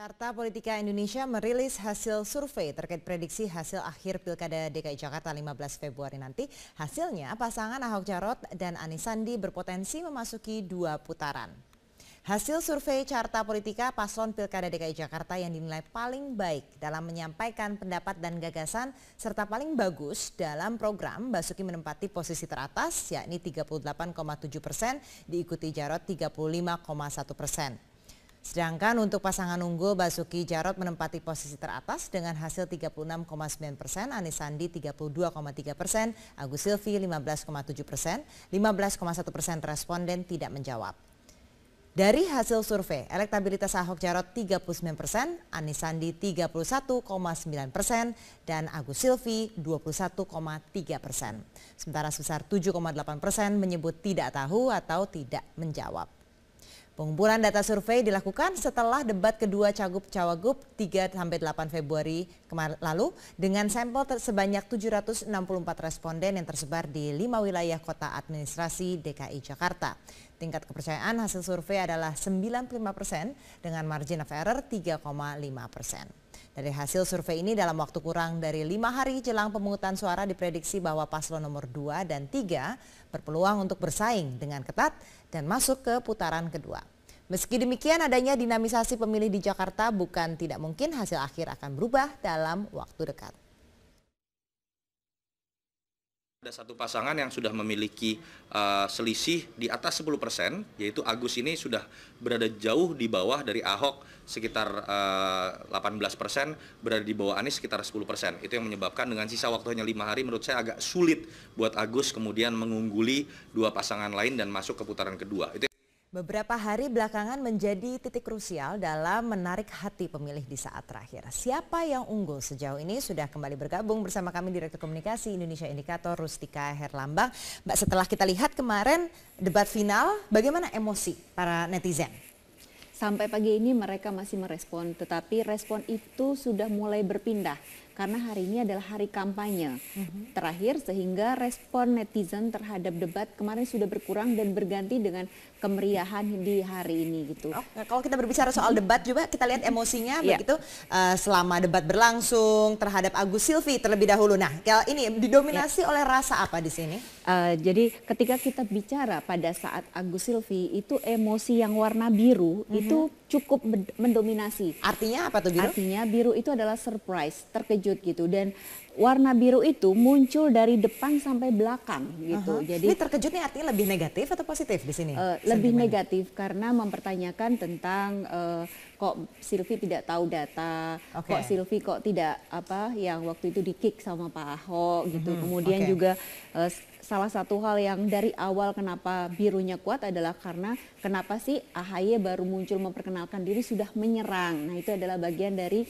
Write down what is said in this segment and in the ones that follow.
Carta Politika Indonesia merilis hasil survei terkait prediksi hasil akhir Pilkada DKI Jakarta 15 Februari nanti. Hasilnya pasangan Ahok Jarot dan Anis Sandi berpotensi memasuki dua putaran. Hasil survei Carta Politika Paslon Pilkada DKI Jakarta yang dinilai paling baik dalam menyampaikan pendapat dan gagasan serta paling bagus dalam program Basuki menempati posisi teratas yakni 38,7 persen diikuti Jarot 35,1 persen. Sedangkan untuk pasangan unggul Basuki Jarot menempati posisi teratas dengan hasil 36,9 persen, Anies Sandi 32,3 persen, Agus Silvi 15,7 persen, 15,1 persen responden tidak menjawab. Dari hasil survei, elektabilitas Ahok Jarot 39 persen, Anies Sandi 31,9 persen, dan Agus Silvi 21,3 persen. Sementara sebesar 7,8 persen menyebut tidak tahu atau tidak menjawab. Pengumpulan data survei dilakukan setelah debat kedua Cagup-Cawagup 3-8 Februari lalu dengan sampel sebanyak 764 responden yang tersebar di lima wilayah kota administrasi DKI Jakarta. Tingkat kepercayaan hasil survei adalah 95 persen dengan margin of error 3,5 persen. Dari hasil survei ini dalam waktu kurang dari lima hari jelang pemungutan suara diprediksi bahwa paslon nomor 2 dan 3 berpeluang untuk bersaing dengan ketat dan masuk ke putaran kedua. Meski demikian adanya dinamisasi pemilih di Jakarta bukan tidak mungkin hasil akhir akan berubah dalam waktu dekat. Ada satu pasangan yang sudah memiliki uh, selisih di atas 10 persen, yaitu Agus ini sudah berada jauh di bawah dari Ahok sekitar uh, eh, 18 persen, berada di bawah Anies sekitar 10 persen. Itu yang menyebabkan dengan sisa waktunya lima hari, menurut saya agak sulit buat Agus kemudian mengungguli dua pasangan lain dan masuk ke putaran kedua. Itu Beberapa hari belakangan menjadi titik krusial dalam menarik hati pemilih di saat terakhir. Siapa yang unggul sejauh ini sudah kembali bergabung bersama kami Direktur Komunikasi Indonesia Indikator Rustika Herlambang. Mbak setelah kita lihat kemarin debat final bagaimana emosi para netizen? Sampai pagi ini mereka masih merespon tetapi respon itu sudah mulai berpindah karena hari ini adalah hari kampanye mhm. terakhir sehingga respon netizen terhadap debat kemarin sudah berkurang dan berganti dengan kemeriahan di hari ini gitu. Oh, nah, kalau kita berbicara soal debat juga kita lihat emosinya yeah. begitu uh, selama debat berlangsung terhadap Agus Silvi terlebih dahulu. Nah, kalau ini didominasi yeah. oleh rasa apa di sini? Uh, jadi ketika kita bicara pada saat Agus Silvi itu emosi yang warna biru mm -hmm. itu cukup mendominasi. Artinya apa tuh biru? Artinya biru itu adalah surprise, terkejut gitu dan warna biru itu muncul dari depan sampai belakang gitu. Uh -huh. Jadi ini terkejut artinya lebih negatif atau positif di sini? Uh, lebih negatif karena mempertanyakan tentang uh, kok Silvi tidak tahu data, okay. kok Silvi kok tidak apa yang waktu itu dikick sama Pak Ahok gitu. Uh mm-hmm. -huh. Kemudian okay. juga uh, salah satu hal yang dari awal kenapa birunya kuat adalah karena kenapa sih AHY baru muncul memperkenalkan diri sudah menyerang. Nah, itu adalah bagian dari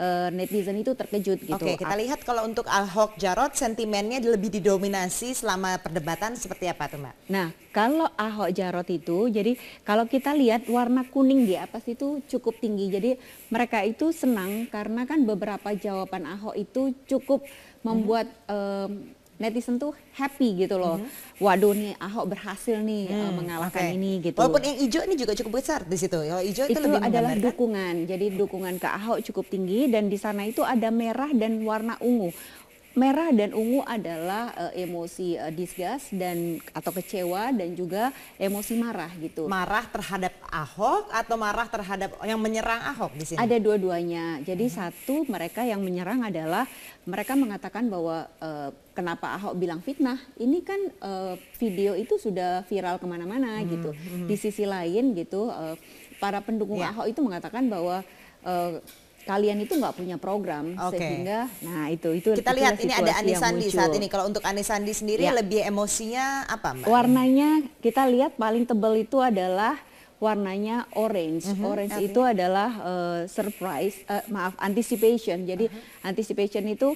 uh, netizen itu terkejut gitu. Oke, okay, kita lihat kalau untuk Ahok Jarot sentimennya lebih didominasi selama perdebatan seperti apa tuh Mbak? Nah, kalau Ahok Jarot itu jadi kalau kita lihat warna kuning di atas itu cukup tinggi. Jadi mereka itu senang karena kan beberapa jawaban Ahok itu cukup mhm. membuat hmm netizen tuh happy gitu loh. Mm -hmm. Waduh nih Ahok berhasil nih eh, hmm. mengalahkan okay. ini gitu. Walaupun yang hijau ini juga cukup besar di situ. Kalau hijau itu, itu lebih adalah dukungan. Jadi dukungan ke Ahok cukup tinggi dan di sana itu ada merah dan warna ungu merah dan ungu adalah uh, emosi uh, disgust dan atau kecewa dan juga emosi marah gitu. Marah terhadap Ahok atau marah terhadap yang menyerang Ahok di sini? Ada dua-duanya. Jadi hmm. satu mereka yang menyerang adalah mereka mengatakan bahwa uh, kenapa Ahok bilang fitnah? Ini kan uh, video itu sudah viral kemana-mana hmm. gitu. Hmm. Di sisi lain gitu uh, para pendukung yeah. Ahok itu mengatakan bahwa kalian itu nggak punya program okay. sehingga nah itu itu kita lihat ini ada Anis Sandi saat ini kalau untuk Anis Sandi sendiri ya. lebih emosinya apa mbak warnanya kita lihat paling tebal itu adalah warnanya orange mm -hmm. orange Artinya. itu adalah uh, surprise uh, maaf anticipation jadi uh mhm. -huh. anticipation itu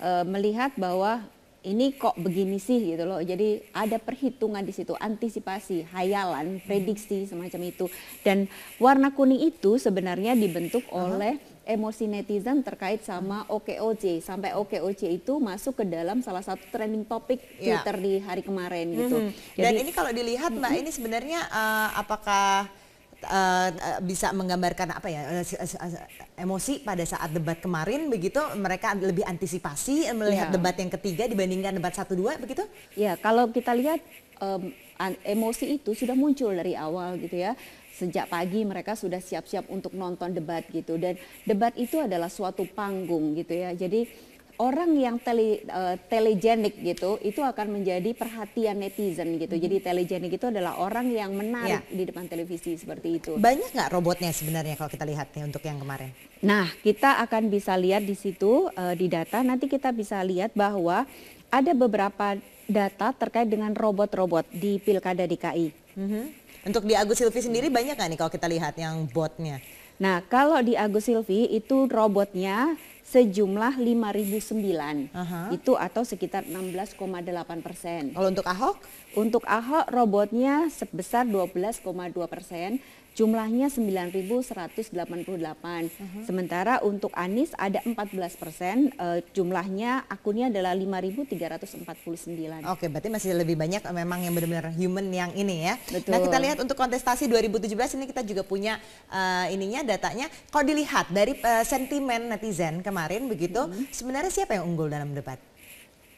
uh, melihat bahwa ini kok begini sih gitu loh. Jadi ada perhitungan di situ, antisipasi, hayalan, prediksi mhm. semacam itu. Dan warna kuning itu sebenarnya dibentuk oleh uh -huh emosi netizen terkait sama OKOJ sampai OKOC itu masuk ke dalam salah satu trending topik yeah. Twitter di hari kemarin Mm -hmm. Jadi, Dan ini kalau dilihat Mbak mm -hmm. ini sebenarnya uh, apakah uh, bisa menggambarkan apa ya emosi pada saat debat kemarin begitu mereka lebih antisipasi melihat yeah. debat yang ketiga dibandingkan debat satu dua begitu? Ya kalau kita lihat um, emosi itu sudah muncul dari awal gitu ya sejak pagi mereka sudah siap-siap untuk nonton debat gitu dan debat itu adalah suatu panggung gitu ya jadi orang yang tele, uh, telegenik gitu itu akan menjadi perhatian netizen gitu. Jadi mm-hmm. telegenik itu adalah orang yang menarik ya. di depan televisi seperti itu. Banyak nggak robotnya sebenarnya kalau kita lihat nih untuk yang kemarin? Nah kita akan bisa lihat di situ uh, di data nanti kita bisa lihat bahwa ada beberapa data terkait dengan robot-robot di pilkada DKI. Mm -hmm. Untuk di Agus Silvi sendiri banyak kan nih kalau kita lihat yang botnya? Nah, kalau di Agus Silvi itu robotnya sejumlah 5.009 uh-huh. itu atau sekitar 16,8 persen. Kalau untuk Ahok? Untuk Ahok robotnya sebesar 12,2 persen jumlahnya 9.188. Uh -huh. Sementara untuk Anies ada 14 persen, uh, jumlahnya akunnya adalah 5.349. Oke, berarti masih lebih banyak eh, memang yang benar-benar human yang ini ya. Betul. Nah kita lihat untuk kontestasi 2017 ini kita juga punya uh, ininya datanya. Kalau dilihat dari uh, sentimen netizen kemarin begitu, uh-huh. sebenarnya siapa yang unggul dalam debat?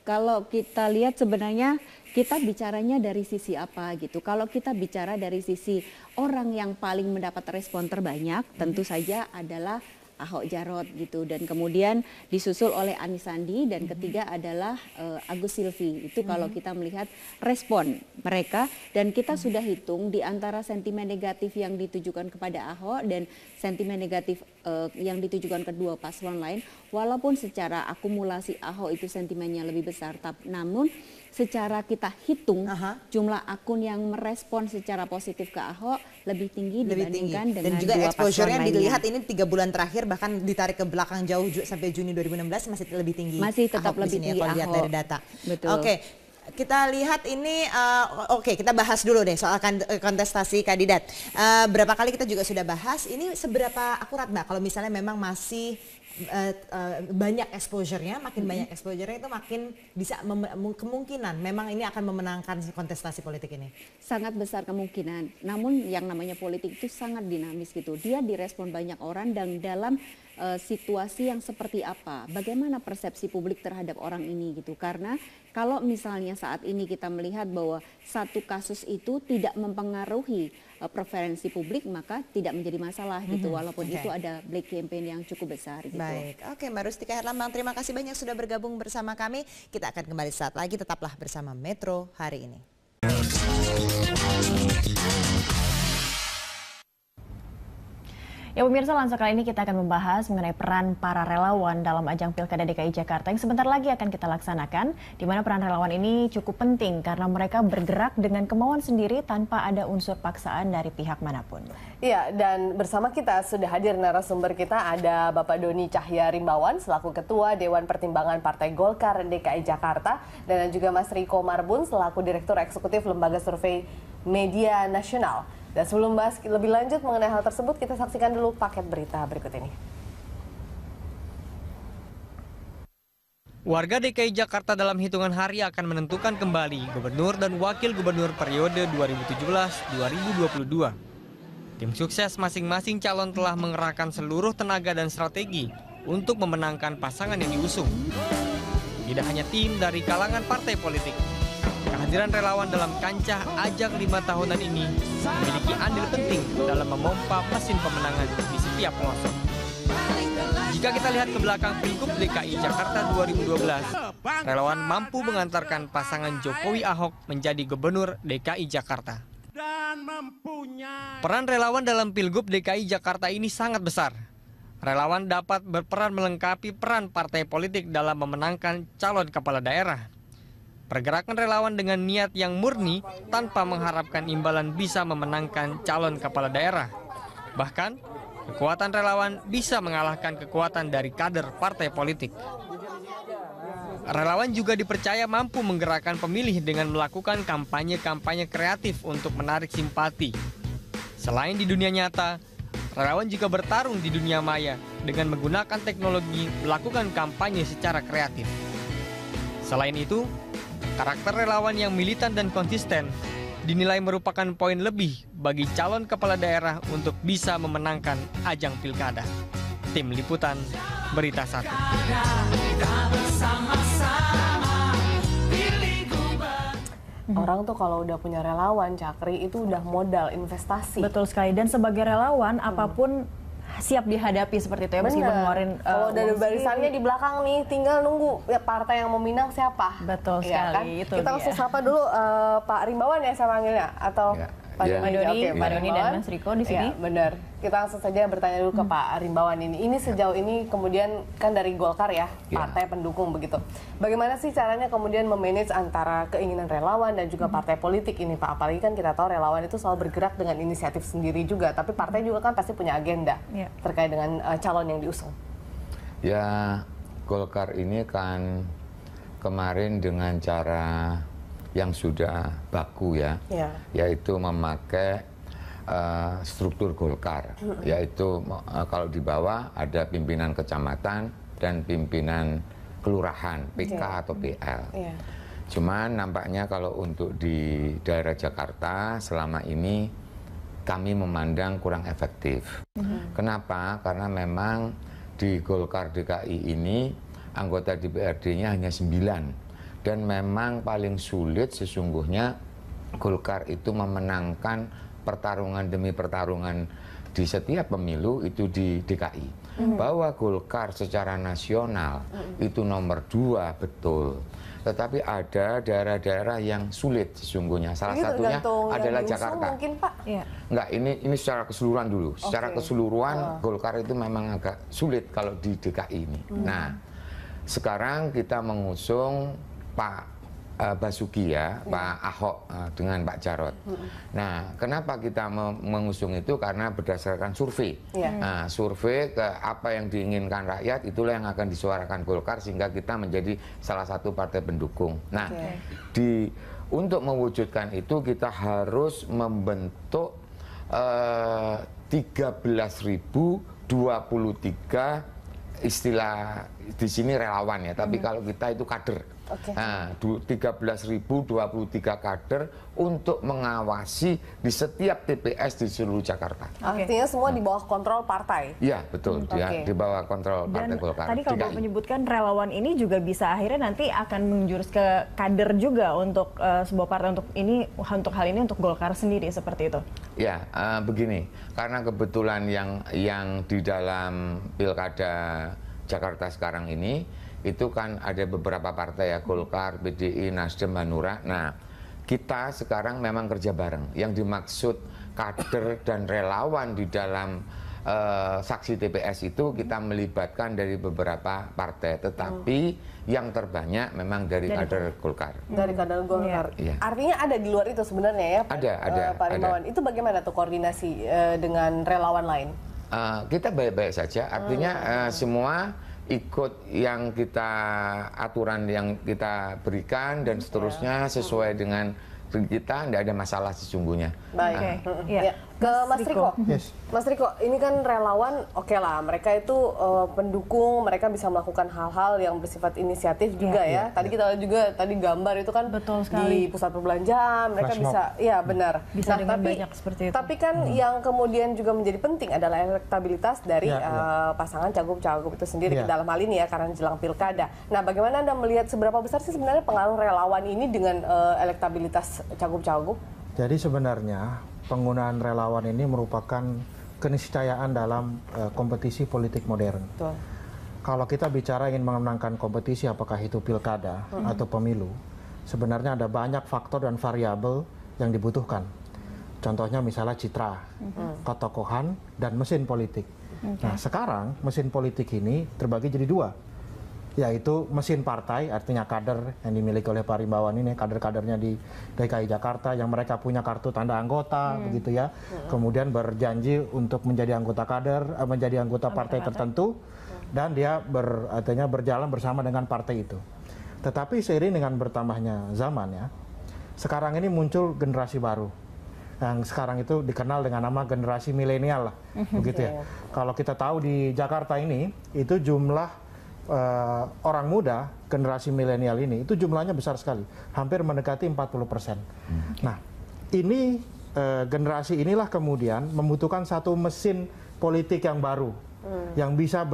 kalau kita lihat sebenarnya kita bicaranya dari sisi apa gitu. Kalau kita bicara dari sisi orang yang paling mendapat respon terbanyak tentu saja adalah Ahok Jarot gitu dan kemudian disusul oleh Anies Sandi dan mm -hmm. ketiga adalah uh, Agus Silvi. Itu mm -hmm. kalau kita melihat respon mereka dan kita mm -hmm. sudah hitung di antara sentimen negatif yang ditujukan kepada Ahok dan sentimen negatif uh, yang ditujukan kedua paslon lain walaupun secara akumulasi Ahok itu sentimennya lebih besar tapi namun secara kita hitung Aha. jumlah akun yang merespon secara positif ke Ahok lebih tinggi lebih dibandingkan tinggi. dengan dan juga exposure-nya dilihat ini tiga bulan terakhir bahkan ditarik ke belakang jauh sampai Juni 2016 masih lebih tinggi masih tetap Ahok lebih ya, tinggi ya, kalau Ahok. dari data. Oke, okay kita lihat ini uh, oke okay, kita bahas dulu deh soal kan-, eh, kontestasi kandidat. Uh, berapa kali kita juga sudah bahas ini seberapa akurat Mbak kalau misalnya memang masih Eh, eh, banyak exposure-nya, makin hmm. banyak exposure-nya itu makin bisa kemungkinan memang ini akan memenangkan kontestasi politik ini. Sangat besar kemungkinan. Namun yang namanya politik itu sangat dinamis gitu. Dia direspon banyak orang dan dalam uh, situasi yang seperti apa, bagaimana persepsi publik terhadap orang ini gitu. Karena kalau misalnya saat ini kita melihat bahwa satu kasus itu tidak mempengaruhi uh, preferensi publik maka tidak menjadi masalah mm -hmm. gitu walaupun okay. itu ada black campaign yang cukup besar gitu. Baik. Oke, Mbak Rustika Herlambang terima kasih banyak sudah bergabung bersama kami. Kita akan kembali saat lagi tetaplah bersama Metro hari ini. Ya pemirsa langsung kali ini kita akan membahas mengenai peran para relawan dalam ajang Pilkada DKI Jakarta yang sebentar lagi akan kita laksanakan di mana peran relawan ini cukup penting karena mereka bergerak dengan kemauan sendiri tanpa ada unsur paksaan dari pihak manapun. Iya, dan bersama kita sudah hadir narasumber kita ada Bapak Doni Cahya Rimbawan selaku Ketua Dewan Pertimbangan Partai Golkar DKI Jakarta dan juga Mas Riko Marbun selaku Direktur Eksekutif Lembaga Survei Media Nasional. Dan sebelum bahas lebih lanjut mengenai hal tersebut, kita saksikan dulu paket berita berikut ini. Warga DKI Jakarta dalam hitungan hari akan menentukan kembali gubernur dan wakil gubernur periode 2017-2022. Tim sukses masing-masing calon telah mengerahkan seluruh tenaga dan strategi untuk memenangkan pasangan yang diusung. Tidak hanya tim dari kalangan partai politik, Kehadiran relawan dalam kancah ajak lima tahunan ini memiliki andil penting dalam memompa mesin pemenangan di setiap pelosok. Jika kita lihat ke belakang Pilgub DKI Jakarta 2012, relawan mampu mengantarkan pasangan Jokowi Ahok menjadi gubernur DKI Jakarta. Peran relawan dalam Pilgub DKI Jakarta ini sangat besar. Relawan dapat berperan melengkapi peran partai politik dalam memenangkan calon kepala daerah. Pergerakan relawan dengan niat yang murni tanpa mengharapkan imbalan bisa memenangkan calon kepala daerah. Bahkan, kekuatan relawan bisa mengalahkan kekuatan dari kader partai politik. Relawan juga dipercaya mampu menggerakkan pemilih dengan melakukan kampanye-kampanye kreatif untuk menarik simpati. Selain di dunia nyata, relawan juga bertarung di dunia maya dengan menggunakan teknologi melakukan kampanye secara kreatif. Selain itu, Karakter relawan yang militan dan konsisten dinilai merupakan poin lebih bagi calon kepala daerah untuk bisa memenangkan ajang pilkada. Tim Liputan, Berita Satu. Orang tuh kalau udah punya relawan, Cakri itu udah modal investasi. Betul sekali. Dan sebagai relawan, hmm. apapun siap dihadapi seperti itu ya meskipun ngeluarin uh, eh, kalau dari barisannya di belakang nih tinggal nunggu ya partai yang meminang siapa betul ya, sekali kan? itu kita langsung sapa dulu uh, Pak Rimbawan ya saya panggilnya atau ya. Pak yeah. Doni, okay, Pak Doni dan Mas Riko di iya, sini. Ya, benar. Kita langsung saja bertanya dulu ke hmm. Pak Rimbawan ini. Ini sejauh ini kemudian kan dari Golkar ya, iya. partai yeah. pendukung begitu. Bagaimana sih caranya kemudian memanage antara keinginan relawan dan juga hmm. partai politik ini Pak? Apalagi kan kita tahu relawan itu selalu bergerak dengan inisiatif sendiri juga, tapi partai juga kan pasti punya agenda yeah. terkait dengan uh, calon yang diusung. Ya, Golkar ini kan kemarin dengan cara yang sudah baku ya, ya. yaitu memakai uh, struktur Golkar, hmm. yaitu uh, kalau di bawah ada pimpinan kecamatan dan pimpinan kelurahan PK okay. Ya. atau PL. Yeah. Cuman nampaknya kalau untuk di daerah Jakarta selama ini kami memandang kurang efektif. Mm-hmm. Kenapa? Karena memang di Golkar DKI ini anggota DPRD-nya hanya 9 dan memang paling sulit sesungguhnya Golkar itu memenangkan pertarungan demi pertarungan di setiap pemilu itu di DKI. Mm. Mm-hmm. Bahwa Golkar secara nasional mm. itu nomor dua betul. Tetapi ada daerah-daerah yang sulit sesungguhnya. Salah ini satunya adalah Jakarta. Mungkin Pak. Ya. Enggak, ini ini secara keseluruhan dulu. Okay. Secara keseluruhan oh. Golkar itu memang agak sulit kalau di DKI ini. Mm. Nah, sekarang kita mengusung Pak uh, Basuki ya, hmm. Pak Ahok uh, dengan Pak Jarot. Hmm. Nah, kenapa kita mengusung itu karena berdasarkan survei. Hmm. Nah, survei ke apa yang diinginkan rakyat itulah yang akan disuarakan Golkar sehingga kita menjadi salah satu partai pendukung. Nah, okay. di untuk mewujudkan itu kita harus membentuk eh, uh, 13.023 istilah di sini relawan ya, tapi hmm. kalau kita itu kader. Okay. Nah, 13.023 kader untuk mengawasi di setiap TPS di seluruh Jakarta. Okay. Artinya semua hmm. di bawah kontrol partai. Iya, betul. Hmm. Ya, Di bawah kontrol partai Golkar. Tadi kalau menyebutkan relawan ini juga bisa akhirnya nanti akan menjurus ke kader juga untuk uh, sebuah partai untuk ini untuk hal ini untuk Golkar sendiri seperti itu. Ya, uh, begini. Karena kebetulan yang yang di dalam Pilkada Jakarta sekarang ini itu kan ada beberapa partai ya Golkar, BDI, Nasdem, Hanura. Nah, kita sekarang memang kerja bareng. Yang dimaksud kader dan relawan di dalam uh, saksi TPS itu kita melibatkan dari beberapa partai, tetapi hmm. yang terbanyak memang dari, dari kader Golkar. Dari kader Golkar. Ya. Artinya ada di luar itu sebenarnya ya. Ada, Pak, ada, uh, Pak Ada. Itu bagaimana tuh koordinasi uh, dengan relawan lain? Eh, kita baik-baik saja. Artinya uh, semua ikut yang kita aturan yang kita berikan dan seterusnya sesuai dengan kita tidak ada masalah sesungguhnya. Baik. Okay. Yeah ke Mas Riko. Yes. Mas Riko, ini kan relawan, oke okay lah, mereka itu uh, pendukung, mereka bisa melakukan hal-hal yang bersifat inisiatif yeah. juga ya. Yeah. Tadi yeah. kita lihat juga tadi gambar itu kan betul sekali di pusat perbelanjaan, mereka Fresh bisa, mob. ya hmm. benar. Bisa nah, tapi, banyak seperti itu. Tapi kan hmm. yang kemudian juga menjadi penting adalah elektabilitas dari yeah, iya, iya. yeah. pasangan cagup-cagup itu sendiri yeah. dalam hal ini ya karena jelang pilkada. Nah, bagaimana anda melihat seberapa besar sih sebenarnya pengaruh relawan ini dengan uh, elektabilitas cagup-cagup? Jadi sebenarnya penggunaan relawan ini merupakan keniscayaan dalam uh, kompetisi politik modern. Betul. Kalau kita bicara ingin memenangkan kompetisi apakah itu pilkada mm -hmm. atau pemilu, sebenarnya ada banyak faktor dan variabel yang dibutuhkan. Contohnya misalnya citra, mm -hmm. ketokohan dan mesin politik. Okay. Nah, sekarang mesin politik ini terbagi jadi dua yaitu mesin partai artinya kader yang dimiliki oleh Pak Rimbawan ini kader-kadernya di DKI Jakarta yang mereka punya kartu tanda anggota hmm. begitu ya hmm. kemudian berjanji untuk menjadi anggota kader eh, menjadi anggota partai tertentu hmm. dan dia ber, artinya berjalan bersama dengan partai itu tetapi seiring dengan bertambahnya zaman ya sekarang ini muncul generasi baru yang sekarang itu dikenal dengan nama generasi milenial lah hmm. begitu ya. Iya. Kalau kita tahu di Jakarta ini itu jumlah uh, orang muda generasi milenial ini itu jumlahnya besar sekali, hampir mendekati 40 persen. Hmm. Nah, ini uh, generasi inilah kemudian membutuhkan satu mesin politik yang baru hmm. yang bisa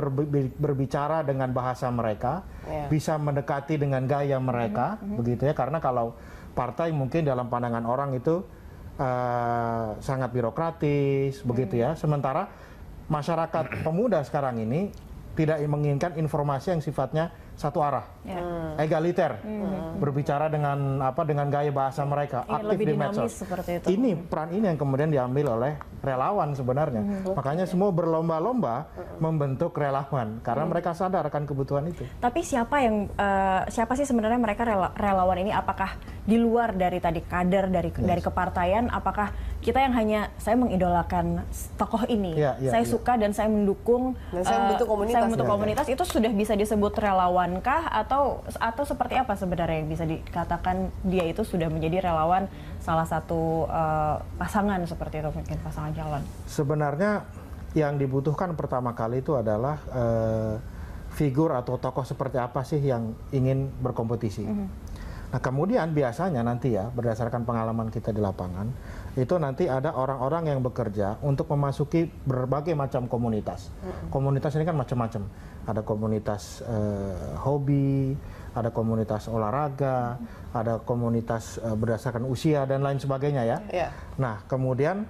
berbicara dengan bahasa mereka, yeah. bisa mendekati dengan gaya mereka, mm -hmm. begitu ya. Karena kalau partai mungkin dalam pandangan orang itu uh, sangat birokratis, -hmm. begitu ya. Sementara masyarakat pemuda sekarang ini tidak menginginkan informasi yang sifatnya satu arah, yeah. Hmm. egaliter, mm. berbicara dengan apa dengan gaya bahasa iya. mereka, ya, aktif di medsos. Ini hmm. peran ini yang kemudian diambil oleh relawan sebenarnya. Mm. Makanya semua berlomba-lomba hmm. membentuk relawan karena mm. mereka sadar akan kebutuhan itu. Tapi siapa yang uh, siapa sih sebenarnya mereka rela relawan ini? Apakah di luar dari tadi kader dari yes. dari kepartaian? Apakah kita yang hanya saya mengidolakan tokoh ini, ya, ya, saya ya. suka dan saya mendukung, dan saya membentuk eh, komunitas, saya membentuk ya, komunitas ya. itu sudah bisa disebut relawankah atau atau seperti apa sebenarnya yang bisa dikatakan dia itu sudah menjadi relawan salah satu uh, pasangan seperti itu mungkin pasangan calon. Sebenarnya yang dibutuhkan pertama kali itu adalah uh, figur atau tokoh seperti apa sih yang ingin berkompetisi. Mm -hmm. Nah kemudian biasanya nanti ya berdasarkan pengalaman kita di lapangan itu nanti ada orang-orang yang bekerja untuk memasuki berbagai macam komunitas. Hmm. Komunitas ini kan macam-macam. Ada komunitas eh, hobi, ada komunitas olahraga, hmm. ada komunitas eh, berdasarkan usia dan lain sebagainya ya. Yeah. Nah, kemudian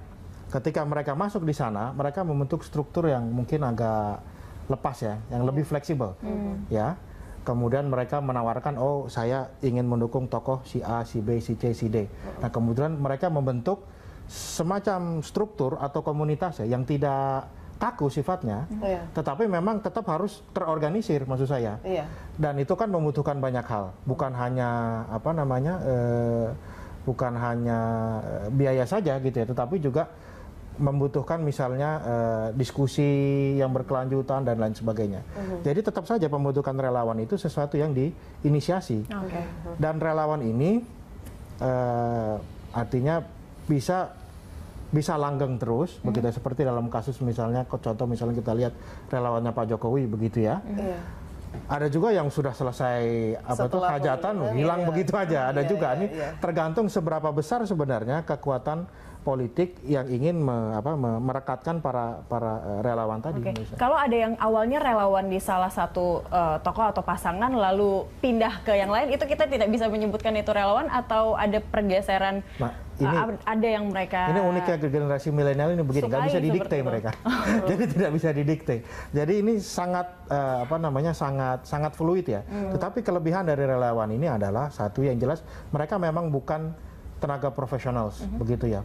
ketika mereka masuk di sana, mereka membentuk struktur yang mungkin agak lepas ya, yang hmm. lebih mm. fleksibel. Hmm. Ya kemudian mereka menawarkan oh saya ingin mendukung tokoh si A, si B, si C, si D. Nah kemudian mereka membentuk semacam struktur atau komunitas ya yang tidak kaku sifatnya, iya. Iya. tetapi memang tetap harus terorganisir maksud saya. Yeah. Dan itu kan membutuhkan banyak hal, bukan hanya apa namanya, eh, bukan hanya eh, biaya saja gitu ya, tetapi juga membutuhkan misalnya eh, diskusi yang berkelanjutan dan lain sebagainya. Mm -hmm. Jadi tetap saja pembentukan relawan itu sesuatu yang diinisiasi. Okay. Dan relawan ini eh, artinya bisa bisa langgeng terus hmm. begitu seperti dalam kasus misalnya contoh misalnya kita lihat relawannya Pak Jokowi begitu ya. Hmm. Yeah. Ada juga yang sudah selesai apa itu hajatan hilang iya, begitu aja. Ada iya, juga iya, ini iya. tergantung seberapa besar sebenarnya kekuatan politik yang ingin me, apa, merekatkan para para eh, relawan tadi. Okay. Kalau ada yang awalnya relawan di salah satu uh, tokoh atau pasangan lalu pindah ke yang lain, itu kita tidak bisa menyebutkan itu relawan atau ada pergeseran nah, ini nah, ada yang mereka ini uniknya generasi milenial ini begini nggak bisa didikte mereka jadi tidak bisa didikte jadi ini sangat uh, apa namanya sangat sangat fluid ya hmm. tetapi kelebihan dari relawan ini adalah satu yang jelas mereka memang bukan tenaga profesional hmm. begitu ya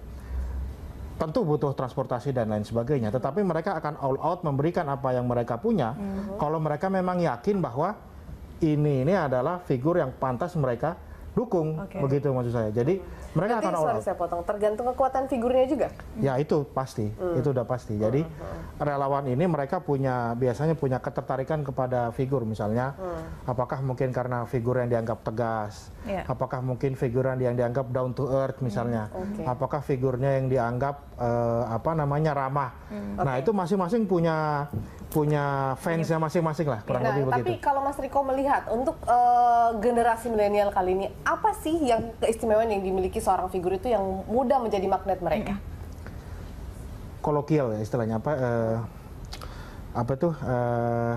tentu butuh transportasi dan lain sebagainya tetapi mereka akan all out memberikan apa yang mereka punya hmm. kalau mereka memang yakin bahwa ini ini adalah figur yang pantas mereka dukung okay. begitu maksud saya jadi hmm. mereka Nanti, akan all saya potong tergantung kekuatan figurnya juga ya itu pasti hmm. itu udah pasti jadi hmm, hmm, hmm. relawan ini mereka punya biasanya punya ketertarikan kepada figur misalnya hmm. apakah mungkin karena figur yang dianggap tegas yeah. apakah mungkin figur yang dianggap down to earth misalnya hmm. okay. apakah figurnya yang dianggap uh, apa namanya ramah hmm. nah okay. itu masing-masing punya punya fansnya iya. masing-masing lah kurang nah, lebih tapi begitu. Tapi kalau Mas Riko melihat untuk uh, generasi milenial kali ini apa sih yang keistimewaan yang dimiliki seorang figur itu yang mudah menjadi magnet mereka? Kolokial ya istilahnya apa uh, apa tuh uh,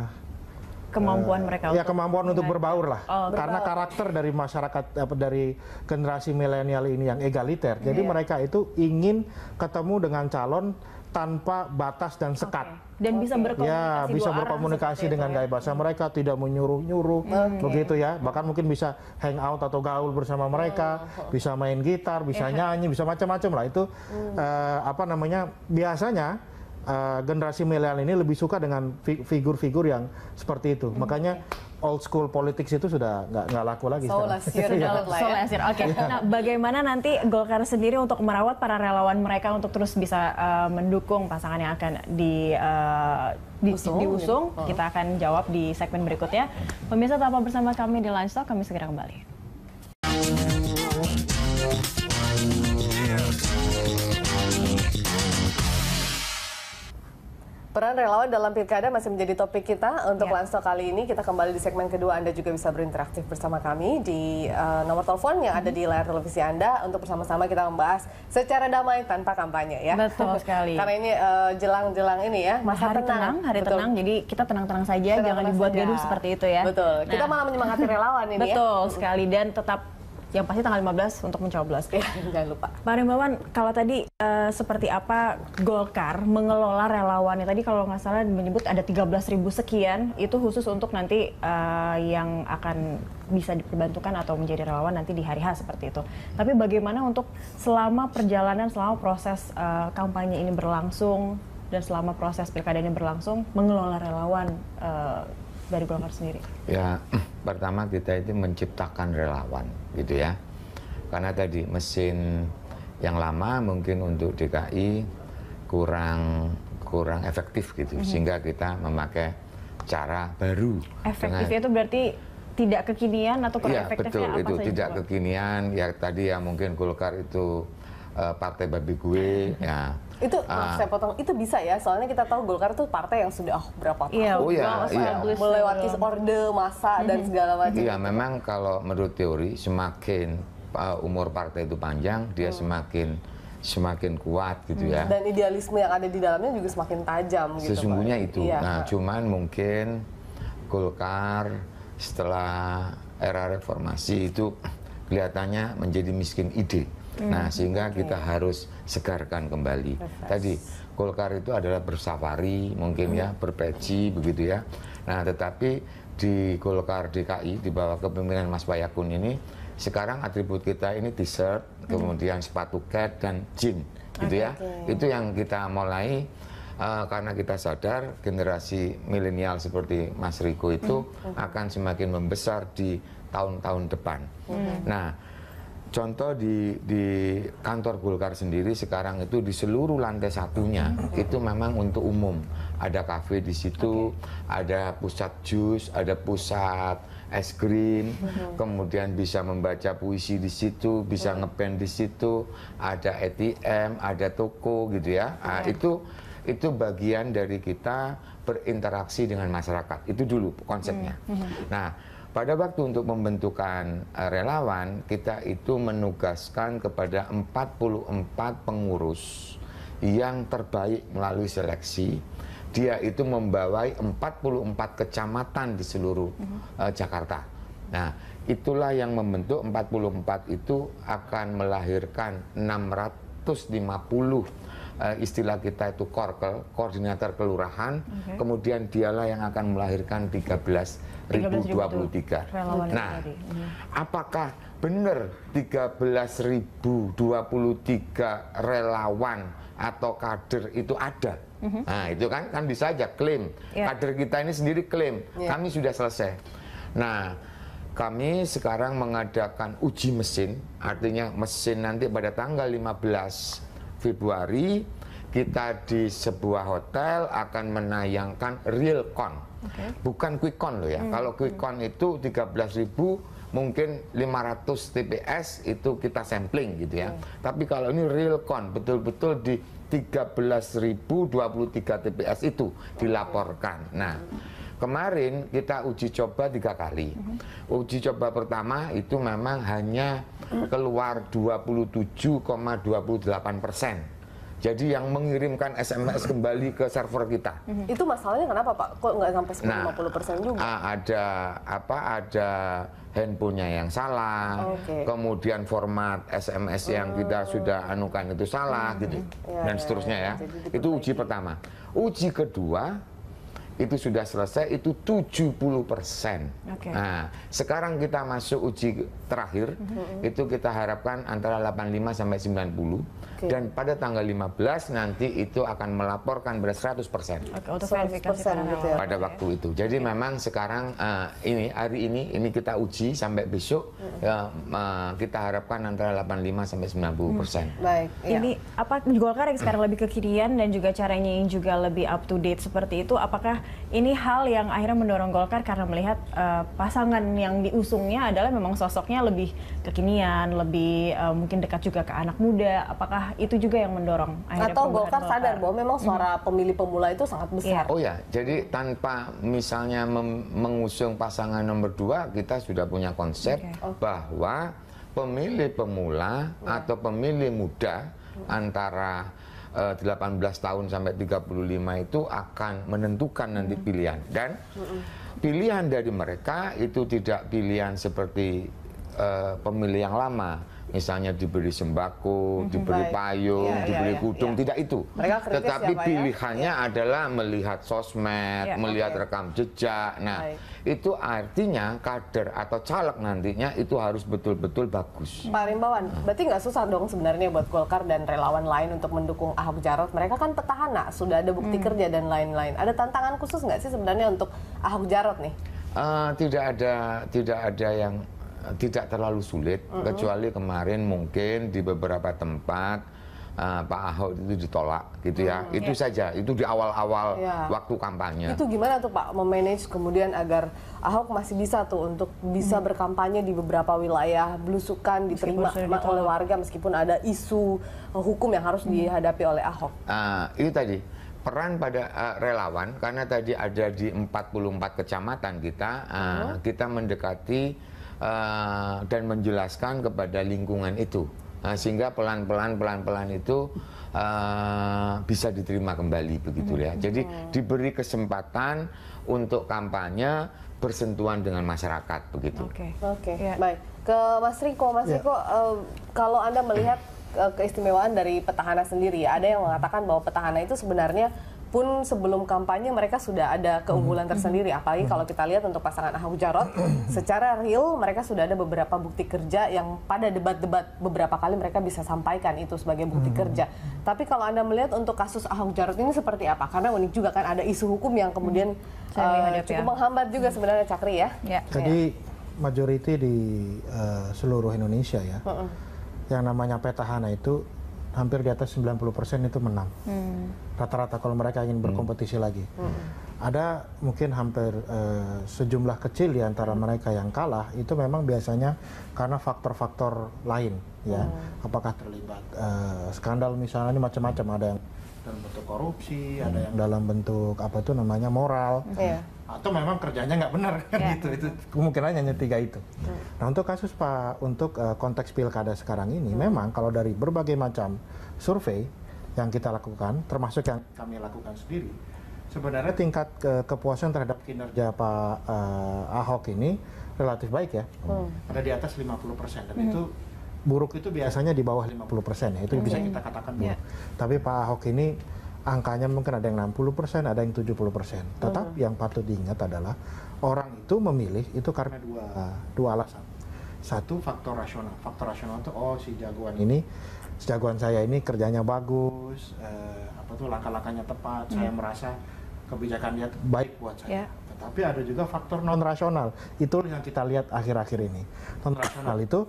kemampuan uh, mereka ya kemampuan untuk berbaur lah oh, karena karakter dari masyarakat apa dari generasi milenial ini yang egaliter jadi iya. mereka itu ingin ketemu dengan calon tanpa batas dan sekat. Okay. Dan bisa ya, berkomunikasi. Ya, bisa berkomunikasi dengan gaya bahasa mereka, tidak menyuruh-nyuruh, okay. begitu ya. Bahkan mungkin bisa hang out atau gaul bersama iya. mereka, oh. bisa main gitar, bisa yeah. nyanyi, bisa macam-macam lah. Itu hmm. uh, apa namanya? Biasanya uh, generasi milenial ini lebih suka dengan figur-figur yang seperti itu. Hmm. Makanya old school politics itu sudah nggak laku lagi. So last iya. Oke. Okay. Iya. Nah, bagaimana nanti Golkar sendiri untuk merawat para relawan mereka untuk terus bisa uh, mendukung pasangan yang akan di uh, di, Usung, diusung? Oh. Kita akan jawab di segmen berikutnya. Pemirsa tetap bersama kami di Lunch Talk. Kami segera kembali. Peran relawan dalam pilkada masih menjadi topik kita untuk yeah. lanso kali ini. Kita kembali di segmen kedua. Anda juga bisa berinteraktif bersama kami di uh, nomor telepon yang hmm. ada di layar televisi Anda untuk bersama-sama kita membahas secara damai tanpa kampanye ya. Betul sekali. Karena ini eh, jelang-jelang uh, ini ya masa hari tenang, tenang hari Betul. tenang. Jadi kita tenang-tenang saja, tenang jangan dibuat gaduh seperti itu ya. Betul. Nah. Kita malah menyemangati relawan ini. Ya. Betul ya. sekali dan tetap yang pasti tanggal 15 untuk mencoblos. Ya, jangan lupa. Pak Rimbawan, kalau tadi uh, seperti apa Golkar mengelola relawannya? Tadi kalau nggak salah menyebut ada 13 ribu sekian, itu khusus untuk nanti uh, yang akan bisa diperbantukan atau menjadi relawan nanti di hari H seperti itu. Tapi bagaimana untuk selama perjalanan, selama proses uh, kampanye ini berlangsung, dan selama proses pilkada ini berlangsung, mengelola relawan uh, dari Golkar sendiri? Ya, pertama kita itu menciptakan relawan, gitu ya. Karena tadi mesin yang lama mungkin untuk DKI kurang kurang efektif gitu, mm -hmm. sehingga kita memakai cara baru. Efektif itu berarti tidak kekinian atau kurang ya, efektifnya betul, apa itu saja tidak juga? kekinian. Ya tadi ya mungkin Golkar itu uh, partai babi gue, mhm. ya itu ah. saya potong, itu bisa ya. Soalnya kita tahu Golkar itu partai yang sudah oh, berapa tahun iya, oh, iya, iya. melewati orde masa mm -hmm. dan mhm. segala macam. Iya, memang kalau menurut teori semakin uh, umur partai itu panjang, dia hmm. semakin semakin kuat gitu hmm. ya. Dan idealisme yang ada di dalamnya juga semakin tajam gitu. Sesungguhnya Pak. itu. Iya. Nah, cuman mungkin Golkar setelah era reformasi itu kelihatannya menjadi miskin ide. Nah, hmm, sehingga okay. kita harus segarkan kembali. Refresh. Tadi Golkar itu adalah bersafari mungkin ya, hmm. ya, berpeci begitu ya. Nah, tetapi di Golkar DKI di bawah kepemimpinan Mas Bayakun ini sekarang atribut kita ini t-shirt, hmm. kemudian sepatu cat dan jin gitu ya. Okay. Itu yang kita mulai uh, karena kita sadar generasi milenial seperti Mas Riko itu hmm. akan semakin membesar di tahun-tahun depan. Hmm. Nah, contoh di di kantor Golkar sendiri sekarang itu di seluruh lantai satunya hmm. itu memang untuk umum ada kafe di situ okay. ada pusat jus ada pusat es krim mm kemudian bisa membaca puisi di situ bisa mm ngepen di situ ada ATM ada toko gitu ya nah, itu itu bagian dari kita berinteraksi dengan masyarakat itu dulu konsepnya mm nah pada waktu untuk pembentukan eh, relawan, kita itu menugaskan kepada 44 pengurus yang terbaik melalui seleksi. Dia itu membawai 44 kecamatan di seluruh uh, Jakarta. Nah, itulah yang membentuk 44 itu akan melahirkan 650 uh, eh, istilah kita itu korkel, koordinator kelurahan, okay. kemudian dialah yang akan melahirkan 13 13.023. Nah, iya. apakah benar 13.023 relawan atau kader itu ada? Mhm. Nah, itu kan kan bisa aja klaim. Iya. Kader kita ini sendiri klaim, iya. kami sudah selesai. Nah, kami sekarang mengadakan uji mesin, artinya mesin nanti pada tanggal 15 Februari kita di sebuah hotel akan menayangkan real con. Okay. Bukan quick con loh ya. Hmm. Kalau quick con itu 13.000 mungkin 500 TPS itu kita sampling gitu ya. Hmm. Tapi kalau ini real con betul-betul di 13.023 TPS itu dilaporkan. Nah, kemarin kita uji coba tiga kali. Hmm. Uji coba pertama itu memang hanya keluar 27,28 persen jadi yang mengirimkan SMS kembali ke server kita. Mm-hmm. Itu masalahnya kenapa Pak? Kok nggak sampai 50% nah, juga? Ada apa? Ada handphonenya yang salah, okay. kemudian format SMS yang hmm. kita oh. sudah anukan itu salah, hmm. gitu, iya, iya, iya. ya, dan seterusnya ya. ya. Itu uji pertama. Uji kedua itu sudah selesai itu 70 persen. Okay. Nah, sekarang kita masuk uji terakhir mm -hmm. itu kita harapkan antara 85 sampai 90 okay. dan pada tanggal 15 nanti itu akan melaporkan pada 100 persen. Okay, untuk verifikasi gitu ya. pada waktu ya. itu. Jadi okay. memang sekarang uh, ini hari ini ini kita uji sampai besok mm -hmm. uh, kita harapkan antara 85 sampai 90 persen. Mm. Baik. Ya. Ini apa Golkar yang sekarang lebih kekinian dan juga caranya yang juga lebih up to date seperti itu apakah ini hal yang akhirnya mendorong Golkar karena melihat uh, pasangan yang diusungnya adalah memang sosoknya lebih kekinian, lebih uh, mungkin dekat juga ke anak muda. Apakah itu juga yang mendorong akhirnya Atau Golkar, Golkar sadar bahwa memang suara hmm. pemilih pemula itu sangat iya. besar. Yeah. Oh ya, jadi tanpa misalnya mengusung pasangan nomor dua, kita sudah punya konsep okay. bahwa pemilih pemula iya. atau pemilih muda iya. antara uh, eh, 18 tahun sampai 35 itu akan menentukan nanti pilihan dan pilihan dari mereka itu tidak pilihan seperti uh, pemilih yang lama misalnya diberi sembako, hmm, diberi baik. payung, ya, diberi ya, kudung, ya. tidak itu. Tetapi ya, ya. pilihannya ya? adalah melihat sosmed, ya, melihat okay. rekam jejak. Nah, baik. itu artinya kader atau caleg nantinya itu harus betul-betul bagus. Pak Rimbawan, hmm. berarti nggak susah dong sebenarnya buat Golkar dan relawan lain untuk mendukung Ahok Jarot. Mereka kan petahana, sudah ada bukti hmm. kerja dan lain-lain. Ada tantangan khusus nggak sih sebenarnya untuk Ahok Jarot nih? Uh, tidak ada, tidak ada yang Eh, tidak terlalu sulit uh kecuali kemarin mungkin di beberapa tempat uh, Pak Ahok itu ditolak gitu ya. Hmm, itu yeah. saja. Itu di awal-awal yeah. waktu kampanye. Itu gimana tuh Pak memanage kemudian agar Ahok masih bisa tuh untuk bisa hmm. berkampanye di beberapa wilayah, belusukan diterima oleh warga meskipun ada isu eh, hukum yang harus hmm. dihadapi oleh Ahok. Uh, itu tadi peran pada uh, relawan karena tadi ada di 44 kecamatan kita uh, uh -huh. kita mendekati uh, dan menjelaskan kepada lingkungan itu uh, sehingga pelan-pelan pelan-pelan itu uh, bisa diterima kembali begitu ya. Hmm, Jadi diberi kesempatan untuk kampanye bersentuhan dengan masyarakat begitu. Oke, okay. oke, okay. Ya. yeah. baik. Ke Mas Riko, Mas yeah. Riko, eh, kalau anda melihat keistimewaan dari petahana sendiri. Ada yang mengatakan bahwa petahana itu sebenarnya pun sebelum kampanye mereka sudah ada keunggulan mhm. tersendiri mhm. apalagi kalau kita lihat untuk pasangan Ahok Jarot secara real mereka sudah ada beberapa bukti kerja yang pada debat-debat beberapa kali mereka bisa sampaikan itu sebagai bukti mhm. kerja tapi kalau Anda melihat untuk kasus Ahok Jarot ini seperti apa karena ini juga kan ada isu hukum yang kemudian uh, cukup menghambat juga sebenarnya Cakri ya, ya. Iya. jadi majority di uh, seluruh Indonesia ya uh -uh. yang namanya petahana itu hampir di atas 90% itu menang. Hmm. Rata-rata hmm. kalau mereka ingin berkompetisi hmm. lagi. Hmm. Ada mungkin hampir uh, sejumlah kecil di antara mereka yang kalah itu memang biasanya karena faktor-faktor lain ya. Hmm. Apakah terlibat eh, skandal misalnya ini macam-macam ada yang dalam bentuk korupsi, hmm. ada yang dalam bentuk apa itu namanya moral. Hmm atau memang kerjanya nggak benar kan yeah. gitu itu kemungkinannya hanya tiga itu. Nah untuk kasus pak untuk uh, konteks pilkada sekarang ini hmm. memang kalau dari berbagai macam survei yang kita lakukan termasuk yang kami lakukan sendiri sebenarnya tingkat ke kepuasan terhadap kinerja pak uh, Ahok ini relatif baik ya hmm. ada di atas 50 persen dan hmm. itu buruk itu biasanya di bawah 50 persen ya itu hmm. bisa kita katakan iya. buruk. Yeah. Tapi pak Ahok ini angkanya mungkin ada yang 60%, persen, ada yang 70%. Tetap uh hmm. -huh. yang patut diingat adalah orang itu memilih itu karena dua dua alasan. Satu faktor rasional. Faktor rasional itu oh si jagoan ini si jagoan saya ini kerjanya bagus, eh, apa tuh langkah-langkahnya tepat, hmm. saya merasa kebijakan dia baik buat saya. Yeah. Tetapi ada juga faktor non rasional. Itu yang kita lihat akhir-akhir ini. Non rasional itu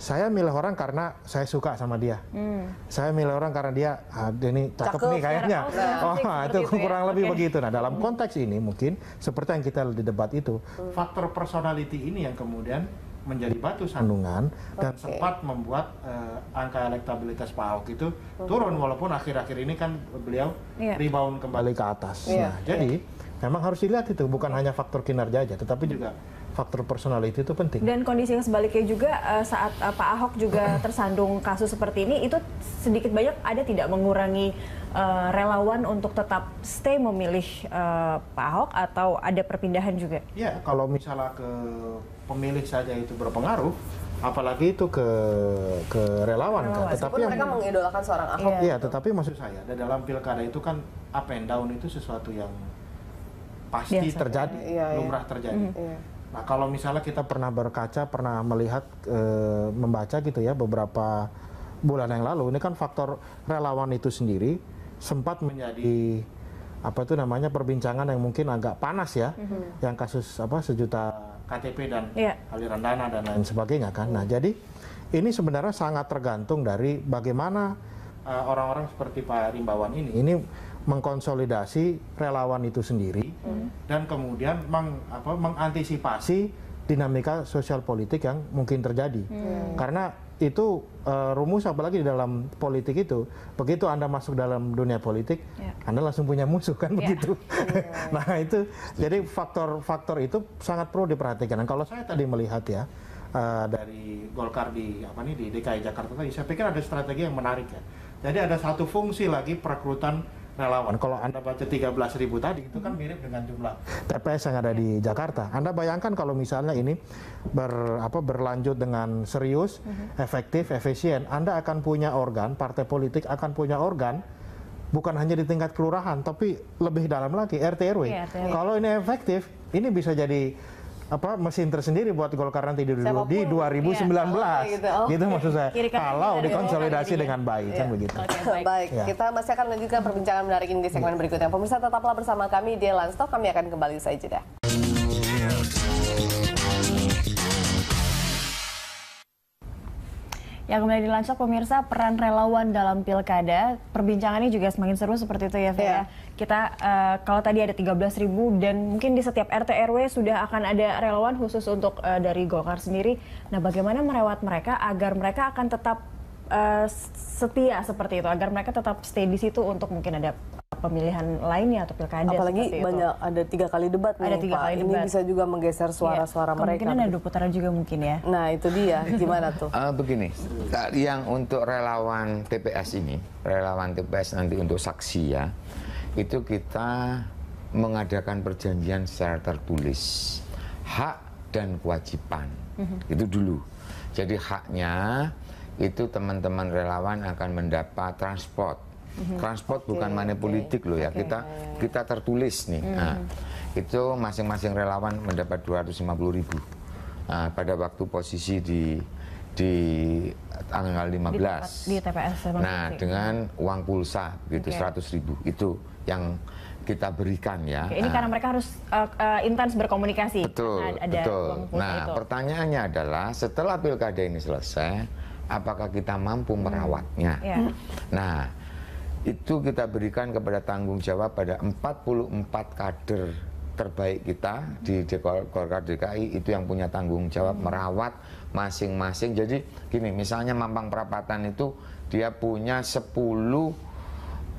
saya milih orang karena saya suka sama dia. Hmm. Saya milih orang karena dia ah, dia ini cakep, cakep nih kayaknya. Oh, oh itu gitu ya. kurang ya. lebih okay. begitu. Nah, dalam konteks ini mungkin seperti yang kita di debat itu, hmm. faktor personality ini yang kemudian menjadi batu sandungan okay. dan sempat membuat uh, angka elektabilitas Pak Ahok itu hmm. turun walaupun akhir-akhir ini kan beliau yeah. rebound kembali ke atas. Yeah. Nah, yeah. jadi iya. memang harus dilihat itu bukan hanya faktor kinerja aja, tetapi juga faktor personality itu penting. Dan kondisi yang sebaliknya juga uh, saat uh, Pak Ahok juga tersandung kasus seperti ini itu sedikit banyak ada tidak mengurangi uh, relawan untuk tetap stay memilih uh, Pak Ahok atau ada perpindahan juga? Ya, kalau misalnya ke pemilih saja itu berpengaruh, apalagi itu ke ke relawan oh, kan. Tetapi yang, mereka mengidolakan seorang Ahok. Iya, iya tetapi maksud saya dalam pilkada itu kan up and down itu sesuatu yang pasti Biasa. terjadi, iya, iya. lumrah terjadi. Mm -hmm. Nah, kalau misalnya kita pernah berkaca, pernah melihat, e, membaca gitu ya beberapa bulan yang lalu, ini kan faktor relawan itu sendiri sempat menjadi apa itu namanya perbincangan yang mungkin agak panas ya, mm-hmm. yang kasus apa sejuta KTP dan yeah. aliran dana dan lain sebagainya kan. Mm. Nah, jadi ini sebenarnya sangat tergantung dari bagaimana Eh, orang-orang uh, seperti Pak Rimbawan ini ini mengkonsolidasi relawan itu sendiri hmm. dan kemudian meng, apa, mengantisipasi dinamika sosial politik yang mungkin terjadi hmm. hmm. karena itu uh, rumus apalagi di dalam politik itu begitu anda masuk dalam dunia politik yeah. anda langsung punya musuh kan yeah. begitu yeah. nah itu jadi faktor-faktor itu sangat perlu diperhatikan dan kalau saya tadi melihat ya uh, dari Golkar di apa nih di DKI Jakarta tadi saya pikir ada strategi yang menarik ya jadi ada satu fungsi lagi perekrutan relawan. Kalau Anda baca ribu tadi itu kan mirip dengan jumlah TPS yang ada di iya. Jakarta. Anda bayangkan kalau misalnya ini ber apa berlanjut dengan serius, mhm. efektif, efisien, Anda akan punya organ, partai politik akan punya organ bukan hanya di tingkat kelurahan tapi lebih dalam lagi RT RW. Ya, RT RW. Kalau ini efektif, ini bisa jadi apa mesin tersendiri buat Golkar nanti di, Siapapun, di 2019 iya. oh, gitu. Oh, gitu maksud saya Kiri kalau dikonsolidasi dengan baik kan begitu iya. okay, baik, baik. Ya. kita masih akan lanjutkan perbincangan menarik ini di segmen hmm. berikutnya pemirsa tetaplah bersama kami di Lanstok kami akan kembali usai jeda Ya kembali di pemirsa peran relawan dalam pilkada Perbincangan ini juga semakin seru seperti itu ya Vera. Ya. Yeah kita uh, kalau tadi ada ribu dan mungkin di setiap RT RW sudah akan ada relawan khusus untuk uh, dari Golkar sendiri. Nah, bagaimana merawat mereka agar mereka akan tetap uh, setia seperti itu, agar mereka tetap stay di situ untuk mungkin ada pemilihan lainnya atau pilkada apalagi banyak itu. ada tiga kali debat nih, ada tiga Pak. kali ini debat. bisa juga menggeser suara-suara ya, mereka Mungkin ada dua putaran juga mungkin ya nah itu dia gimana tuh uh, begini yang untuk relawan TPS ini relawan TPS nanti untuk saksi ya itu kita mengadakan perjanjian secara tertulis hak dan kewajiban mm-hmm. itu dulu jadi haknya itu teman-teman relawan akan mendapat transport mm-hmm. transport okay, bukan money okay. politik loh ya okay. kita ya, ya, ya. kita tertulis nih mm-hmm. nah, itu masing-masing relawan mendapat 250 ribu nah, pada waktu posisi di di tanggal 15 di, di TPS nah dengan uang pulsa gitu okay. 100 ribu itu yang kita berikan ya. Oke, ini nah, karena mereka harus uh, uh, intens berkomunikasi. Betul, ada betul. Nah, itu. pertanyaannya adalah setelah pilkada ini selesai, apakah kita mampu hmm. merawatnya? Ya. Nah, itu kita berikan kepada tanggung jawab pada 44 kader terbaik kita di Golkar DKI itu yang punya tanggung jawab hmm. merawat masing-masing. Jadi gini, misalnya Mampang Perapatan itu dia punya 10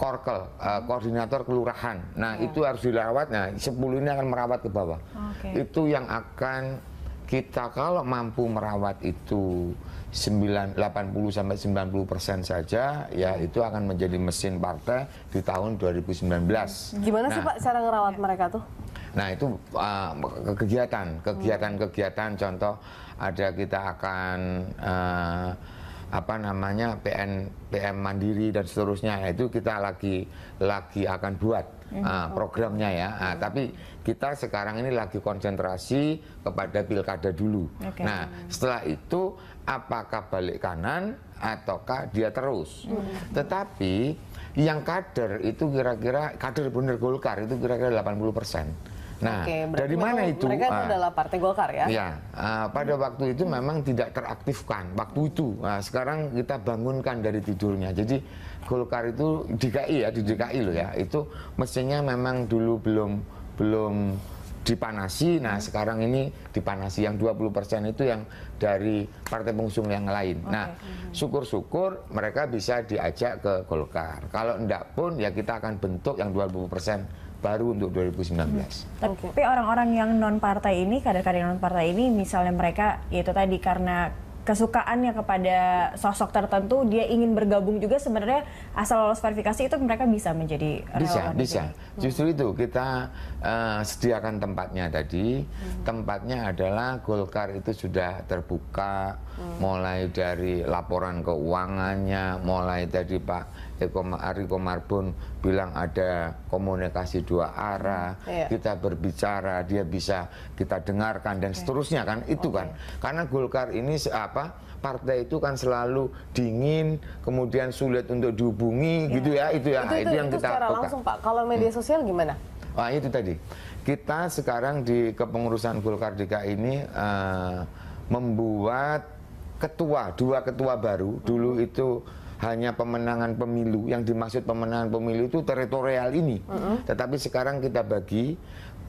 korkel uh, eh, koordinator kelurahan nah yeah. itu harus dilawat nah 10 ini akan merawat ke bawah okay. itu yang akan kita kalau mampu merawat itu 9, 80 sampai 90 persen saja, ya itu akan menjadi mesin partai di tahun 2019. Gimana nah, sih Pak cara ngerawat iya. mereka tuh? Nah itu uh, kegiatan, kegiatan-kegiatan. Contoh ada kita akan uh, apa namanya PN PM mandiri dan seterusnya nah, itu kita lagi lagi akan buat uh, programnya ya ah, hmm. uh, tapi kita sekarang ini lagi konsentrasi kepada pilkada dulu okay. nah setelah itu apakah balik kanan ataukah dia terus hmm. tetapi yang kader itu kira-kira kader bener Golkar itu kira-kira 80 persen Nah, Oke, dari mana itu? Mereka itu ah. adalah Partai Golkar ya? Iya. uh, pada hmm. waktu itu memang tidak teraktifkan. Waktu itu, nah, sekarang kita bangunkan dari tidurnya. Jadi Golkar itu di DKI ya, di DKI loh ya. Itu mesinnya memang dulu belum belum dipanasi. Nah, hmm. sekarang ini dipanasi yang 20% itu yang dari partai pengusung yang lain. Okay. Nah, hmm. syukur-syukur mereka bisa diajak ke Golkar. Kalau enggak pun ya kita akan bentuk yang 20% baru untuk 2019. Hmm. Tapi orang-orang yang non partai ini, kader-kader non partai ini, misalnya mereka yaitu tadi karena kesukaannya kepada sosok tertentu, dia ingin bergabung juga sebenarnya asal lolos verifikasi itu mereka bisa menjadi bisa bisa. Ya? Justru hmm. itu kita uh, sediakan tempatnya tadi. Hmm. Tempatnya adalah Golkar itu sudah terbuka, hmm. mulai dari laporan keuangannya, mulai dari Pak Eko Ariko Marbun bilang ada komunikasi dua arah, hmm, yeah. kita berbicara, dia bisa kita dengarkan dan okay. seterusnya kan itu okay. kan. Karena Golkar ini apa? Partai itu kan selalu dingin, kemudian sulit untuk dihubungi yeah. gitu ya, itu ya. Itu, itu, itu yang itu kita secara langsung Pak. Kalau media hmm. sosial hmm. gimana? Wah, itu tadi. Kita sekarang di kepengurusan Golkar DKI ini uh, membuat ketua, dua ketua baru. Dulu hmm. itu hanya pemenangan pemilu yang dimaksud pemenangan pemilu itu teritorial ini mm-hmm. tetapi sekarang kita bagi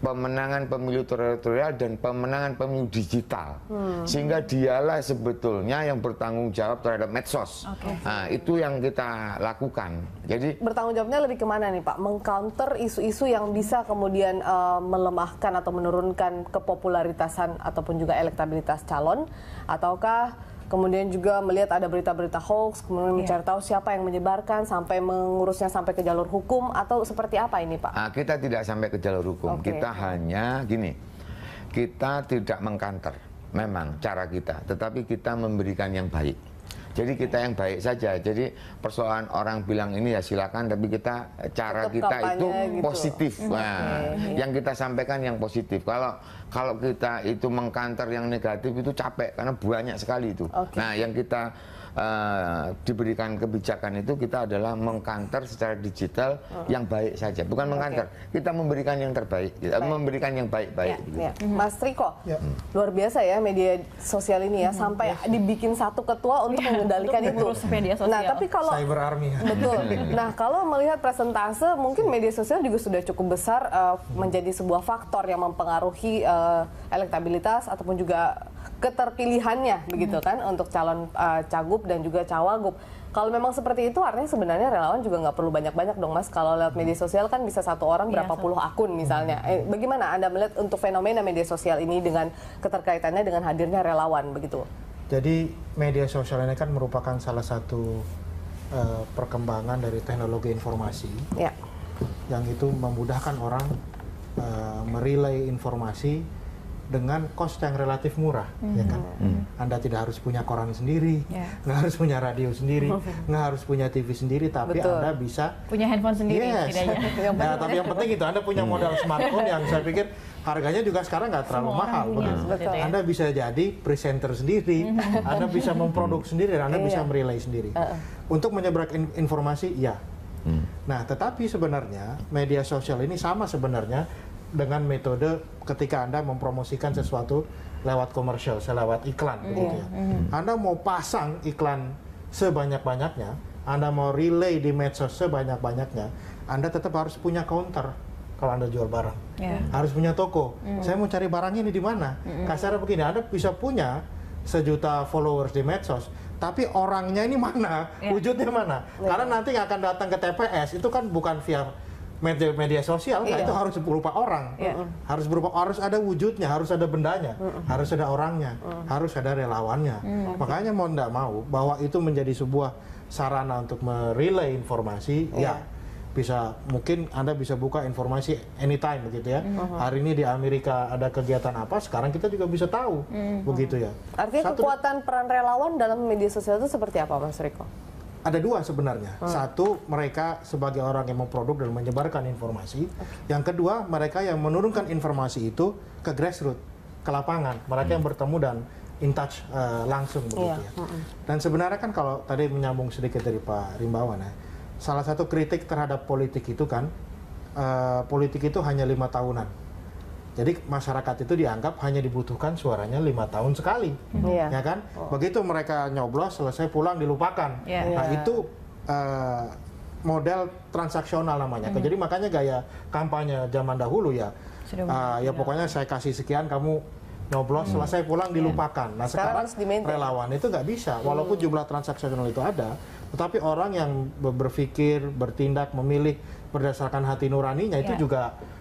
pemenangan pemilu teritorial dan pemenangan pemilu digital hmm. sehingga dialah sebetulnya yang bertanggung jawab terhadap medsos okay. nah, itu yang kita lakukan jadi bertanggung jawabnya lebih kemana nih pak mengcounter isu-isu yang bisa kemudian uh, melemahkan atau menurunkan kepopularitasan ataupun juga elektabilitas calon ataukah kemudian juga melihat ada berita-berita hoax, kemudian yeah. mencari tahu siapa yang menyebarkan sampai mengurusnya sampai ke jalur hukum atau seperti apa ini Pak? Nah, kita tidak sampai ke jalur hukum, okay. kita hanya gini, kita tidak mengkanter, memang cara kita, tetapi kita memberikan yang baik. Jadi kita yang baik saja. Jadi persoalan orang bilang ini ya silakan, tapi kita cara Tetap kita itu gitu. positif. Nah, okay. yang kita sampaikan yang positif. Kalau kalau kita itu mengkanter yang negatif itu capek karena banyak sekali itu. Okay. Nah, yang kita uh, diberikan kebijakan itu kita adalah mengkanter secara digital -huh. Oh. yang baik saja, bukan okay. mengkanter. Kita memberikan yang terbaik, kita gitu. baik. memberikan yang baik-baik. Ya, gitu. ya. Mas Triko, ya. Hmm. luar biasa ya media sosial ini ya hmm, sampai ya. dibikin satu ketua untuk ya, mengendalikan itu. Media sosial. Nah, tapi kalau Cyber Army. Betul. Hmm. nah, kalau melihat presentase, mungkin media sosial juga sudah cukup besar uh, menjadi sebuah faktor yang mempengaruhi uh, elektabilitas ataupun juga keterpilihannya begitu kan untuk calon uh, cagup dan juga cawagup. Kalau memang seperti itu artinya sebenarnya relawan juga nggak perlu banyak-banyak dong mas. Kalau lewat media sosial kan bisa satu orang ya, berapa so. puluh akun misalnya. Hmm. Eh, bagaimana anda melihat untuk fenomena media sosial ini dengan keterkaitannya dengan hadirnya relawan begitu? Jadi media sosial ini kan merupakan salah satu uh, perkembangan dari teknologi informasi ya. yang itu memudahkan orang uh, merilai informasi dengan cost yang relatif murah, mm. ya mhm. kan? Mm. Anda tidak harus punya koran sendiri, yeah. harus punya radio sendiri, mhm. nggak harus punya TV sendiri, tapi Betul. Anda bisa punya handphone sendiri. Yes. yang nah, tapi yang penting itu Anda punya iya. modal smartphone yang saya pikir harganya juga sekarang nggak terlalu Semua mahal. Punya, betul. Ya. Anda bisa jadi presenter sendiri, mhm. Anda bisa memproduk sendiri, dan Anda iya. bisa merelay sendiri. Untuk menyeberak in informasi, ya. Nah, tetapi sebenarnya media sosial ini sama sebenarnya dengan metode ketika Anda mempromosikan sesuatu lewat komersial, lewat iklan mm. begitu ya. Mm. Anda mau pasang iklan sebanyak-banyaknya, Anda mau relay di medsos sebanyak-banyaknya, Anda tetap harus punya counter kalau Anda jual barang. Yeah. Harus punya toko. Mm. Saya mau cari barang ini di mana? Mm. Kasarnya begini, Anda bisa punya sejuta followers di medsos, tapi orangnya ini mana? Yeah. Wujudnya mana? Yeah. Karena nanti akan datang ke TPS itu kan bukan via media media sosial nah, iya. itu harus berupa orang yeah. harus berupa harus ada wujudnya harus ada bendanya mm. harus ada orangnya mm. harus ada relawannya mm. makanya mau tidak mau bahwa itu menjadi sebuah sarana untuk merelay informasi yeah. ya bisa mungkin anda bisa buka informasi anytime begitu ya mm-hmm. hari ini di Amerika ada kegiatan apa sekarang kita juga bisa tahu mm-hmm. begitu ya artinya Satu, kekuatan peran relawan dalam media sosial itu seperti apa mas Riko? ada dua sebenarnya. Hmm. Satu, mereka sebagai orang yang memproduk dan menyebarkan informasi. Okay. Yang kedua, mereka yang menurunkan informasi itu ke grassroots, ke lapangan. Mereka hmm. yang bertemu dan in touch uh, langsung iya, begitu yeah. ya. Hmm. Dan sebenarnya kan kalau tadi menyambung sedikit dari Pak Rimbawan ya, salah satu kritik terhadap politik itu kan uh, politik itu hanya lima tahunan. Jadi masyarakat itu dianggap hanya dibutuhkan suaranya lima tahun sekali, mm -hmm. Iya. ya kan? Oh. Begitu mereka nyoblos selesai pulang dilupakan. Yeah. Iya. Nah yeah. itu uh, model transaksional namanya. Mm -hmm. Jadi makanya gaya kampanye zaman dahulu ya, uh, ya pokoknya saya kasih sekian kamu nyoblos hmm. selesai pulang iya. dilupakan. Nah sekarang, sekarang relawan itu nggak bisa, hmm. walaupun hmm. jumlah transaksional itu ada, tetapi orang yang berpikir, bertindak, memilih berdasarkan hati nuraninya itu iya. juga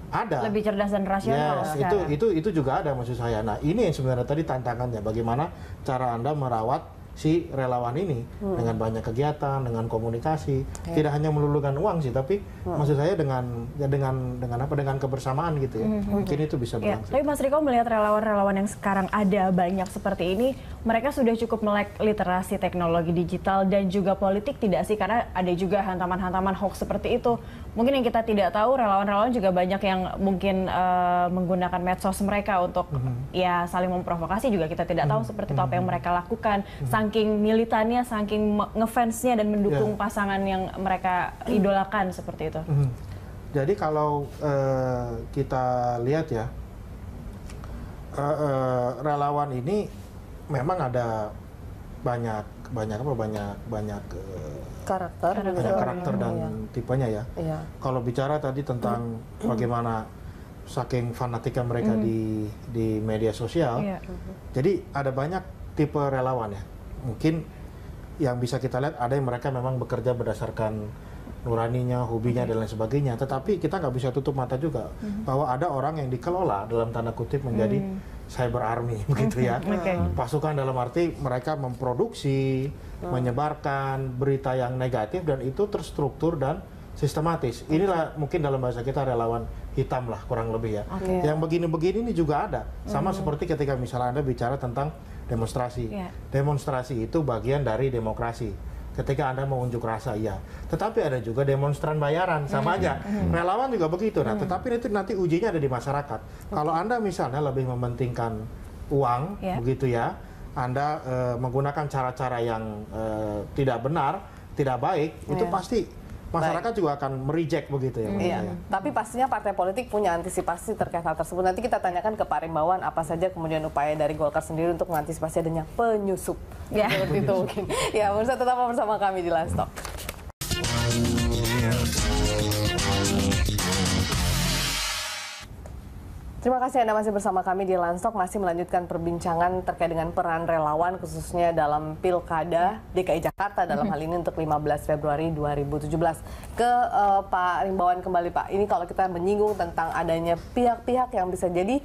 ada lebih cerdas dan rasional yes, itu itu itu juga ada maksud saya nah ini yang sebenarnya tadi tantangannya bagaimana cara anda merawat si relawan ini hmm. dengan banyak kegiatan, dengan komunikasi, okay. tidak hanya melulukan uang sih, tapi hmm. maksud saya dengan ya dengan dengan apa dengan kebersamaan gitu ya. Hmm. hmm mungkin hmm. itu bisa iya, berlangsung. Tapi Mas Riko melihat relawan-relawan yang sekarang ada banyak seperti ini, mereka sudah cukup melek literasi teknologi digital dan juga politik tidak sih karena ada juga hantaman-hantaman hoax seperti itu. Mungkin yang kita tidak tahu relawan-relawan juga banyak yang mungkin uh, menggunakan medsos mereka untuk hmm. ya saling memprovokasi juga kita tidak tahu hmm. seperti itu apa yang hmm. mereka lakukan. Hmm saking militannya, saking ngefansnya dan mendukung yeah. pasangan yang mereka idolakan seperti itu. Mm Jadi kalau uh, kita lihat ya uh, uh, relawan ini memang ada banyak banyak apa banyak banyak uh, karakter banyak gitu. karakter dan iya. tipenya ya. Iya. Kalau bicara tadi tentang mm. bagaimana saking fanatiknya mereka mm. di di media sosial, yeah. jadi ada banyak tipe relawan ya mungkin yang bisa kita lihat ada yang mereka memang bekerja berdasarkan nuraninya, hobinya dan lain sebagainya. Tetapi kita nggak bisa tutup mata juga mhm. bahwa ada orang yang dikelola dalam tanda kutip menjadi mm. cyber army begitu ya. okay. Pasukan dalam arti mereka memproduksi, menyebarkan berita yang negatif dan itu terstruktur dan sistematis. Inilah mungkin dalam bahasa kita relawan hitam lah kurang lebih ya. Okay. Yang begini-begini ini juga ada. Sama hmm seperti ketika misalnya Anda bicara tentang demonstrasi. Yeah. Demonstrasi itu bagian dari demokrasi. Ketika Anda mau unjuk rasa, iya. Tetapi ada juga demonstran bayaran, sama mm. aja. Mm. Relawan juga begitu. Nah, mm. tetapi itu nanti ujinya ada di masyarakat. Okay. Kalau Anda misalnya lebih mementingkan uang, yeah. begitu ya, Anda e, menggunakan cara-cara yang e, tidak benar, tidak baik, yeah. itu iya. pasti masyarakat Baik. juga akan mereject begitu ya. Iya. Ya? Tapi pastinya partai politik punya antisipasi terkait hal tersebut. Nanti kita tanyakan ke Pak Rimbawan apa saja kemudian upaya dari Golkar sendiri untuk mengantisipasi adanya penyusup. Ya. Seperti itu mungkin. Ya, pemirsa tetap bersama kami di Lastok. Terima kasih Anda masih bersama kami di Lansok, masih melanjutkan perbincangan terkait dengan peran relawan khususnya dalam Pilkada DKI Jakarta dalam hal ini untuk 15 Februari 2017. Ke uh, Pak Rimbawan kembali Pak. Ini kalau kita menyinggung tentang adanya pihak-pihak yang bisa jadi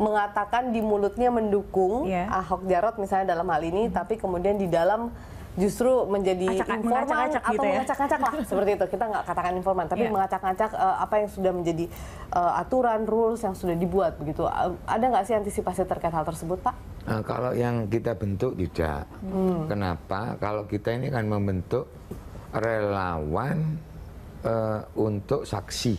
mengatakan di mulutnya mendukung yeah. Ahok Jarot misalnya dalam hal ini mm -hmm. tapi kemudian di dalam justru menjadi Acak, informan mengacak atau gitu ya. mengacak-acak lah seperti itu kita nggak katakan informan tapi yeah. mengacak-acak uh, eh, apa yang sudah menjadi uh, aturan rules yang sudah dibuat begitu uh, ada nggak sih antisipasi terkait hal tersebut pak? Nah, kalau yang kita bentuk tidak hmm. kenapa kalau kita ini kan membentuk relawan uh, untuk saksi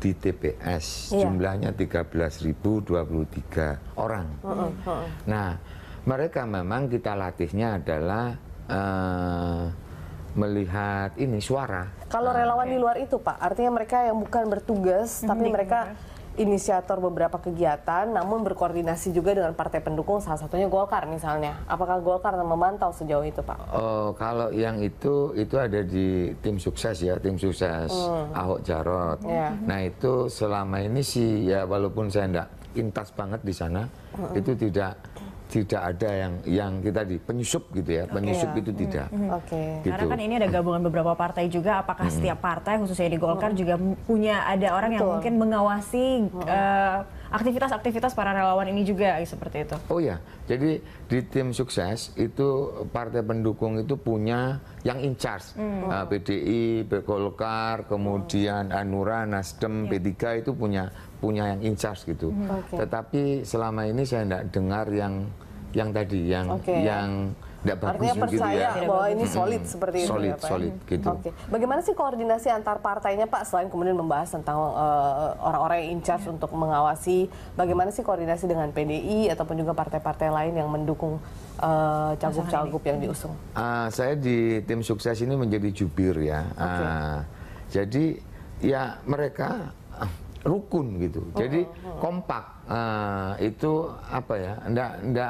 di TPS yeah. jumlahnya 13.023 orang. Mm -hmm. Nah mereka memang kita latihnya adalah Eh, melihat ini suara. Kalau ah, relawan okay. di luar itu Pak, artinya mereka yang bukan bertugas mm -hmm. tapi mereka iya. inisiator beberapa kegiatan namun berkoordinasi juga dengan partai pendukung salah satunya Golkar misalnya. Apakah Golkar memantau sejauh itu Pak? Oh, kalau yang itu itu ada di tim sukses ya, tim sukses mm. Ahok Jarot. Yeah. Nah, itu selama ini sih ya walaupun saya enggak intas banget di sana, mm -hmm. itu tidak tidak ada yang yang kita di penyusup gitu ya penyusup okay, itu ya. tidak. Hmm. Oke. Okay. Gitu. Karena kan ini ada gabungan beberapa partai juga. Apakah hmm. setiap partai khususnya di Golkar hmm. juga punya ada orang Betul. yang mungkin mengawasi hmm. Eh, aktivitas-aktivitas hmm. uh, para relawan ini juga seperti itu? Oh ya, jadi di tim sukses itu partai pendukung itu punya yang in charge hmm. uh, eh, PDI, Golkar, kemudian Anura, Nasdem, yeah. P3 itu punya punya yang in charge gitu. Hmm. Okay. Tetapi selama ini saya tidak dengar yang yang tadi yang okay. yang tidak bagus Artinya percaya ya. bahwa ini hmm. solid hmm. seperti itu solid, ya Solid, gitu. Okay. Bagaimana sih koordinasi antar partainya Pak selain kemudian membahas tentang eh, orang-orang uh, yang in charge untuk mengawasi bagaimana sih koordinasi dengan PDI ataupun juga partai-partai lain yang mendukung eh, cagup-cagup uh, yang diusung? Uh, saya di tim sukses ini menjadi jubir ya. Ah, okay. jadi ya mereka rukun gitu. Jadi uh, kompak uh, itu apa ya enggak enggak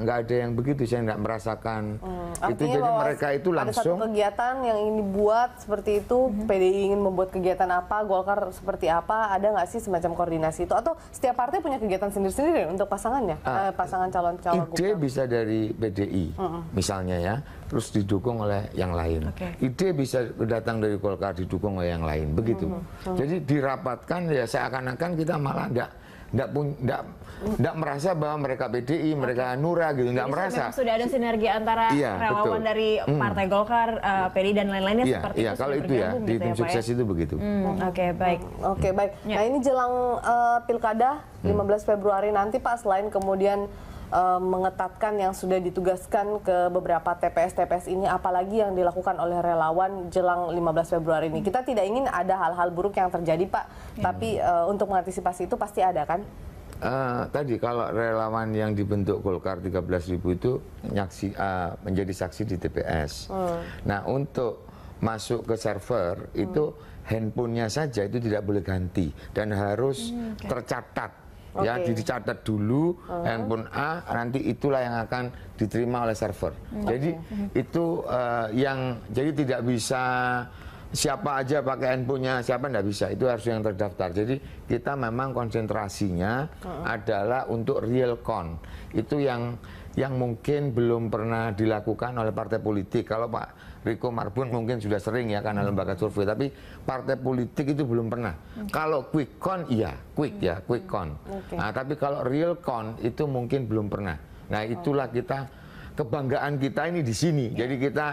enggak ada yang begitu saya enggak merasakan hmm, itu jadi mereka itu langsung ada satu kegiatan yang ini buat seperti itu hmm. PDI ingin membuat kegiatan apa Golkar seperti apa ada nggak sih semacam koordinasi itu atau setiap partai punya kegiatan sendiri-sendiri untuk pasangannya uh, eh, pasangan calon calon ide bisa dari PDI hmm. misalnya ya terus didukung oleh yang lain okay. ide bisa datang dari Golkar didukung oleh yang lain begitu hmm. Hmm. jadi dirapatkan ya seakan-akan kita malah enggak nggak pun nggak nggak merasa bahwa mereka PDI, mereka Hanura gitu, nggak merasa. Sudah ada sinergi antara iya, relawan betul. dari hmm. Partai Golkar, uh, eh, iya. PDI dan lain-lainnya iya, seperti iya, itu. kalau itu ya di gitu ya, tim ya? sukses itu begitu. Hmm, hmm. Oke baik. Oke baik. Ya. Nah ini jelang uh, pilkada 15 Februari nanti Pak selain kemudian uh, mengetatkan yang sudah ditugaskan ke beberapa TPS-TPS ini apalagi yang dilakukan oleh relawan jelang 15 Februari ini. Kita tidak ingin ada hal-hal buruk yang terjadi, Pak. Hmm. Tapi uh, untuk mengantisipasi itu pasti ada kan? Uh, tadi kalau relawan yang dibentuk Golkar 13.000 itu nyaksi, uh, menjadi saksi di TPS. Hmm. Nah, untuk masuk ke server hmm. itu handphonenya saja itu tidak boleh ganti dan harus hmm, okay. tercatat okay. ya dicatat dulu uh-huh. handphone A nanti itulah yang akan diterima oleh server hmm, jadi hmm. itu uh, yang jadi tidak bisa siapa aja pakai handphonenya siapa tidak bisa itu harus yang terdaftar jadi kita memang konsentrasinya uh-huh. adalah untuk real con itu yang yang mungkin belum pernah dilakukan oleh partai politik kalau pak Riko Marbun mungkin sudah sering ya karena hmm. lembaga survei, tapi partai politik itu belum pernah. Okay. Hmm. Kalau quick con, iya, quick hmm. ya, quick con. Okay. Nah, tapi kalau real con itu mungkin belum pernah. Nah, oh. itulah kita kebanggaan kita ini di sini. Yeah. Jadi kita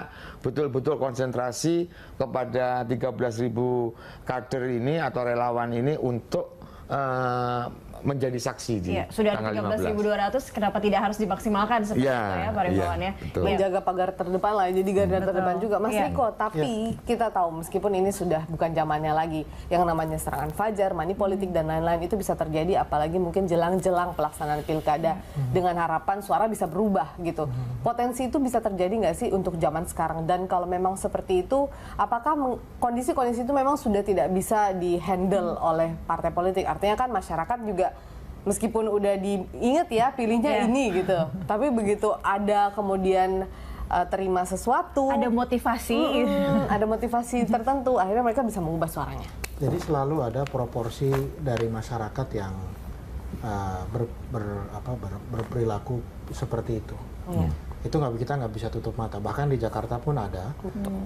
betul-betul konsentrasi kepada 13.000 kader ini atau relawan ini untuk uh, menjadi saksi di ya, sudah tanggal 13.200 kenapa tidak harus dimaksimalkan seperti ya, itu ya Pak iya, ya, ya. menjaga pagar terdepan lah jadi garda hmm. terdepan juga Mas ya. Riko tapi ya. kita tahu meskipun ini sudah bukan zamannya lagi yang namanya serangan fajar money politik dan lain-lain itu bisa terjadi apalagi mungkin jelang-jelang pelaksanaan pilkada hmm. dengan harapan suara bisa berubah gitu hmm. potensi itu bisa terjadi nggak sih untuk zaman sekarang dan kalau memang seperti itu apakah kondisi-kondisi itu memang sudah tidak bisa dihandle hmm. oleh partai politik artinya kan masyarakat juga meskipun udah diinget ya pilihnya yeah. ini gitu tapi begitu ada kemudian uh, terima sesuatu ada motivasi hmm, ada motivasi tertentu akhirnya mereka bisa mengubah suaranya jadi selalu ada proporsi dari masyarakat yang uh, ber, ber, apa, ber, berperilaku seperti itu yeah. itu nggak kita nggak bisa tutup mata bahkan di Jakarta pun ada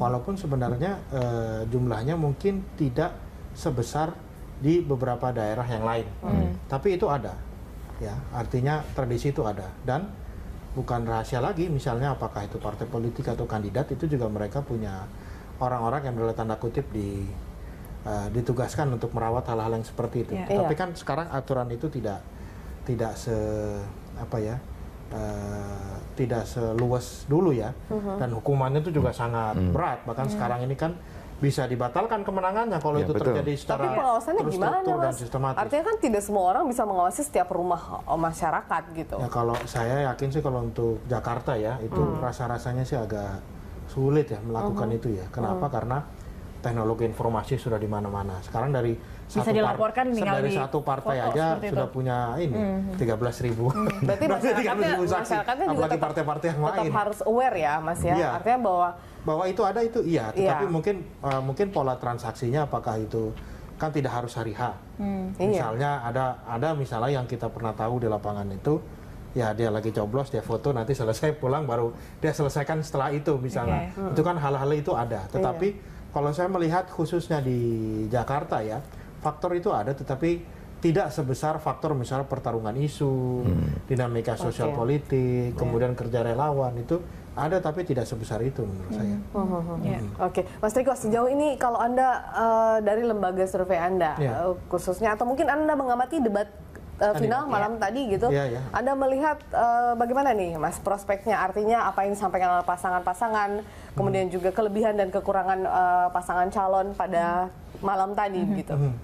walaupun sebenarnya uh, jumlahnya mungkin tidak sebesar di beberapa daerah yang lain. Hmm. Tapi itu ada, ya artinya tradisi itu ada dan bukan rahasia lagi misalnya apakah itu partai politik atau kandidat itu juga mereka punya orang-orang yang dalam tanda kutip di uh, ditugaskan untuk merawat hal-hal yang seperti itu. Ya, Tapi iya. kan sekarang aturan itu tidak tidak se apa ya uh, tidak seluas dulu ya uh -huh. dan hukumannya itu juga sangat hmm. berat bahkan hmm. sekarang ini kan bisa dibatalkan kemenangannya kalau ya, itu betul. terjadi secara Tapi pengawasannya gimana dan sistematis. Artinya kan tidak semua orang bisa mengawasi setiap rumah eh, masyarakat gitu. Ya kalau saya yakin sih kalau untuk Jakarta ya itu hmm. rasa-rasanya sih agak sulit ya melakukan -huh. Hmm. itu ya. Kenapa? -huh. Hmm. Karena teknologi informasi sudah di mana-mana. Sekarang dari bisa satu dilaporkan par dari satu partai foto, aja sudah punya ini hmm. tiga mm belas -hmm. ribu. Mm -hmm. Berarti masyarakatnya, masyarakatnya juga apalagi partai-partai yang lain. harus aware ya, Mas ya. ya. Artinya bahwa bahwa itu ada itu iya, iya. tetapi ya. mungkin uh, mungkin pola transaksinya apakah itu kan tidak harus hari H. Hmm, iya. misalnya iya. ada ada misalnya yang kita pernah tahu di lapangan itu ya dia lagi coblos dia foto nanti selesai pulang baru dia selesaikan setelah itu misalnya. Okay. Hmm. Itu kan hal-hal itu ada, iya. tetapi iya kalau saya melihat khususnya di Jakarta ya, faktor itu ada tetapi tidak sebesar faktor misalnya pertarungan isu, hmm. dinamika sosial okay. politik, yeah. kemudian kerja relawan itu ada tapi tidak sebesar itu menurut hmm. saya. Hmm. Oh, oh, oh. Hmm. Yeah. Oke, okay. Mas Triko sejauh ini kalau anda uh, dari lembaga survei anda yeah. Ya. uh, khususnya atau mungkin anda mengamati debat uh, final Adi, ya. malam tadi gitu. Iya, iya. Anda melihat uh, bagaimana nih Mas prospeknya? Artinya apa yang disampaikan oleh pasangan-pasangan, hmm. kemudian juga kelebihan dan kekurangan uh, pasangan calon pada hmm. malam tadi hmm. gitu. Hmm.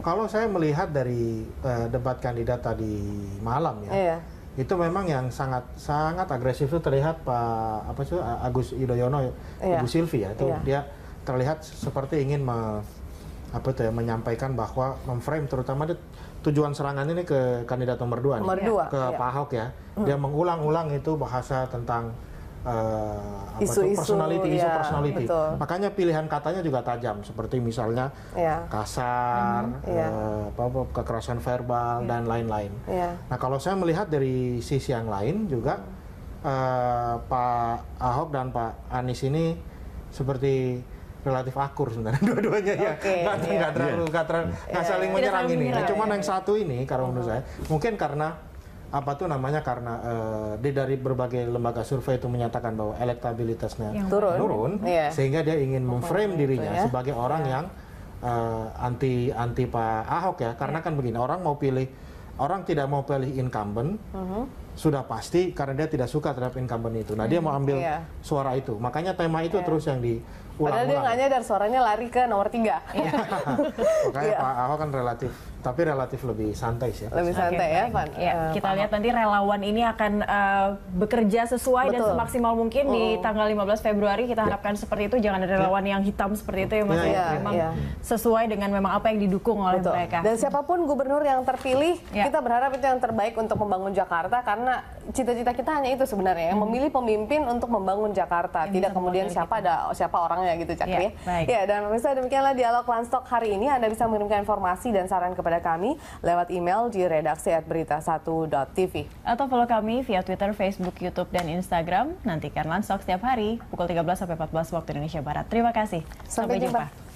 Kalau saya melihat dari uh, debat kandidat tadi malam ya. Iya. Itu memang yang sangat sangat agresif itu terlihat Pak apa sih Agus Yudhoyono, ya, iya. Ibu Silvi ya itu iya. dia terlihat seperti ingin me, apa itu ya menyampaikan bahwa memframe terutama dia tujuan serangan ini ke kandidat nomor dua, nomor nih, iya. dua ke iya. Pak Ahok ya. Hmm. Dia mengulang-ulang itu bahasa tentang uh, eh, isu, apa itu, personality, isu, isu ya, personality. Betul. Makanya pilihan katanya juga tajam, seperti misalnya ya. kasar, hmm, uh, kekerasan verbal iya. dan lain-lain. Ya. Nah kalau saya melihat dari sisi yang lain juga uh, Pak Ahok dan Pak Anies ini seperti relatif akur sebenarnya dua-duanya okay, ya nggak yeah. nggak terlalu nggak yeah. Iya. Iya, nggak saling iya. menyerang ini menyerang, cuman yang satu ini karena menurut saya mungkin karena apa tuh namanya karena uh, eh, di dari berbagai lembaga survei itu menyatakan bahwa elektabilitasnya yang turun, turun yeah. sehingga dia ingin memframe dirinya ya. sebagai orang yang uh, anti anti Pak Ahok ya karena kan begini orang mau pilih orang tidak mau pilih incumbent uh mm-hmm. -huh sudah pasti karena dia tidak suka terhadap incumbent itu. Nah, hmm, dia mm-hmm. mau ambil yeah. suara itu. Makanya tema itu yeah. terus yang di Padahal dia nggak nyadar suaranya lari ke nomor tiga. Iya. Makanya iya. Pak Ahok kan relatif tapi relatif lebih santai sih. Lebih santai okay, ya, Pak. Ya, eh, kita Pak lihat nanti relawan ini akan uh, bekerja sesuai Betul. dan semaksimal mungkin oh. di tanggal 15 Februari kita ya. harapkan ya. seperti itu. Jangan ada relawan ya. yang hitam seperti itu ya Mas. Ya ya. ya, ya. memang ya. sesuai dengan memang apa yang didukung oleh Betul. mereka. Dan siapapun gubernur yang terpilih, ya. kita berharap itu yang terbaik untuk membangun Jakarta karena cita-cita kita hanya itu sebenarnya, hmm. memilih pemimpin untuk membangun Jakarta, ya, tidak kemudian siapa kita. ada siapa orangnya gitu, Cakri. Ya, ya, dan misalnya demikianlah dialog lanstok hari ini. Anda bisa mengirimkan informasi dan saran kepada kepada kami lewat email di redaksi at @berita1.tv atau follow kami via Twitter, Facebook, YouTube dan Instagram. Nantikan langsung setiap hari pukul 13 sampai 14 waktu Indonesia Barat. Terima kasih. Sampai, sampai jumpa. jumpa.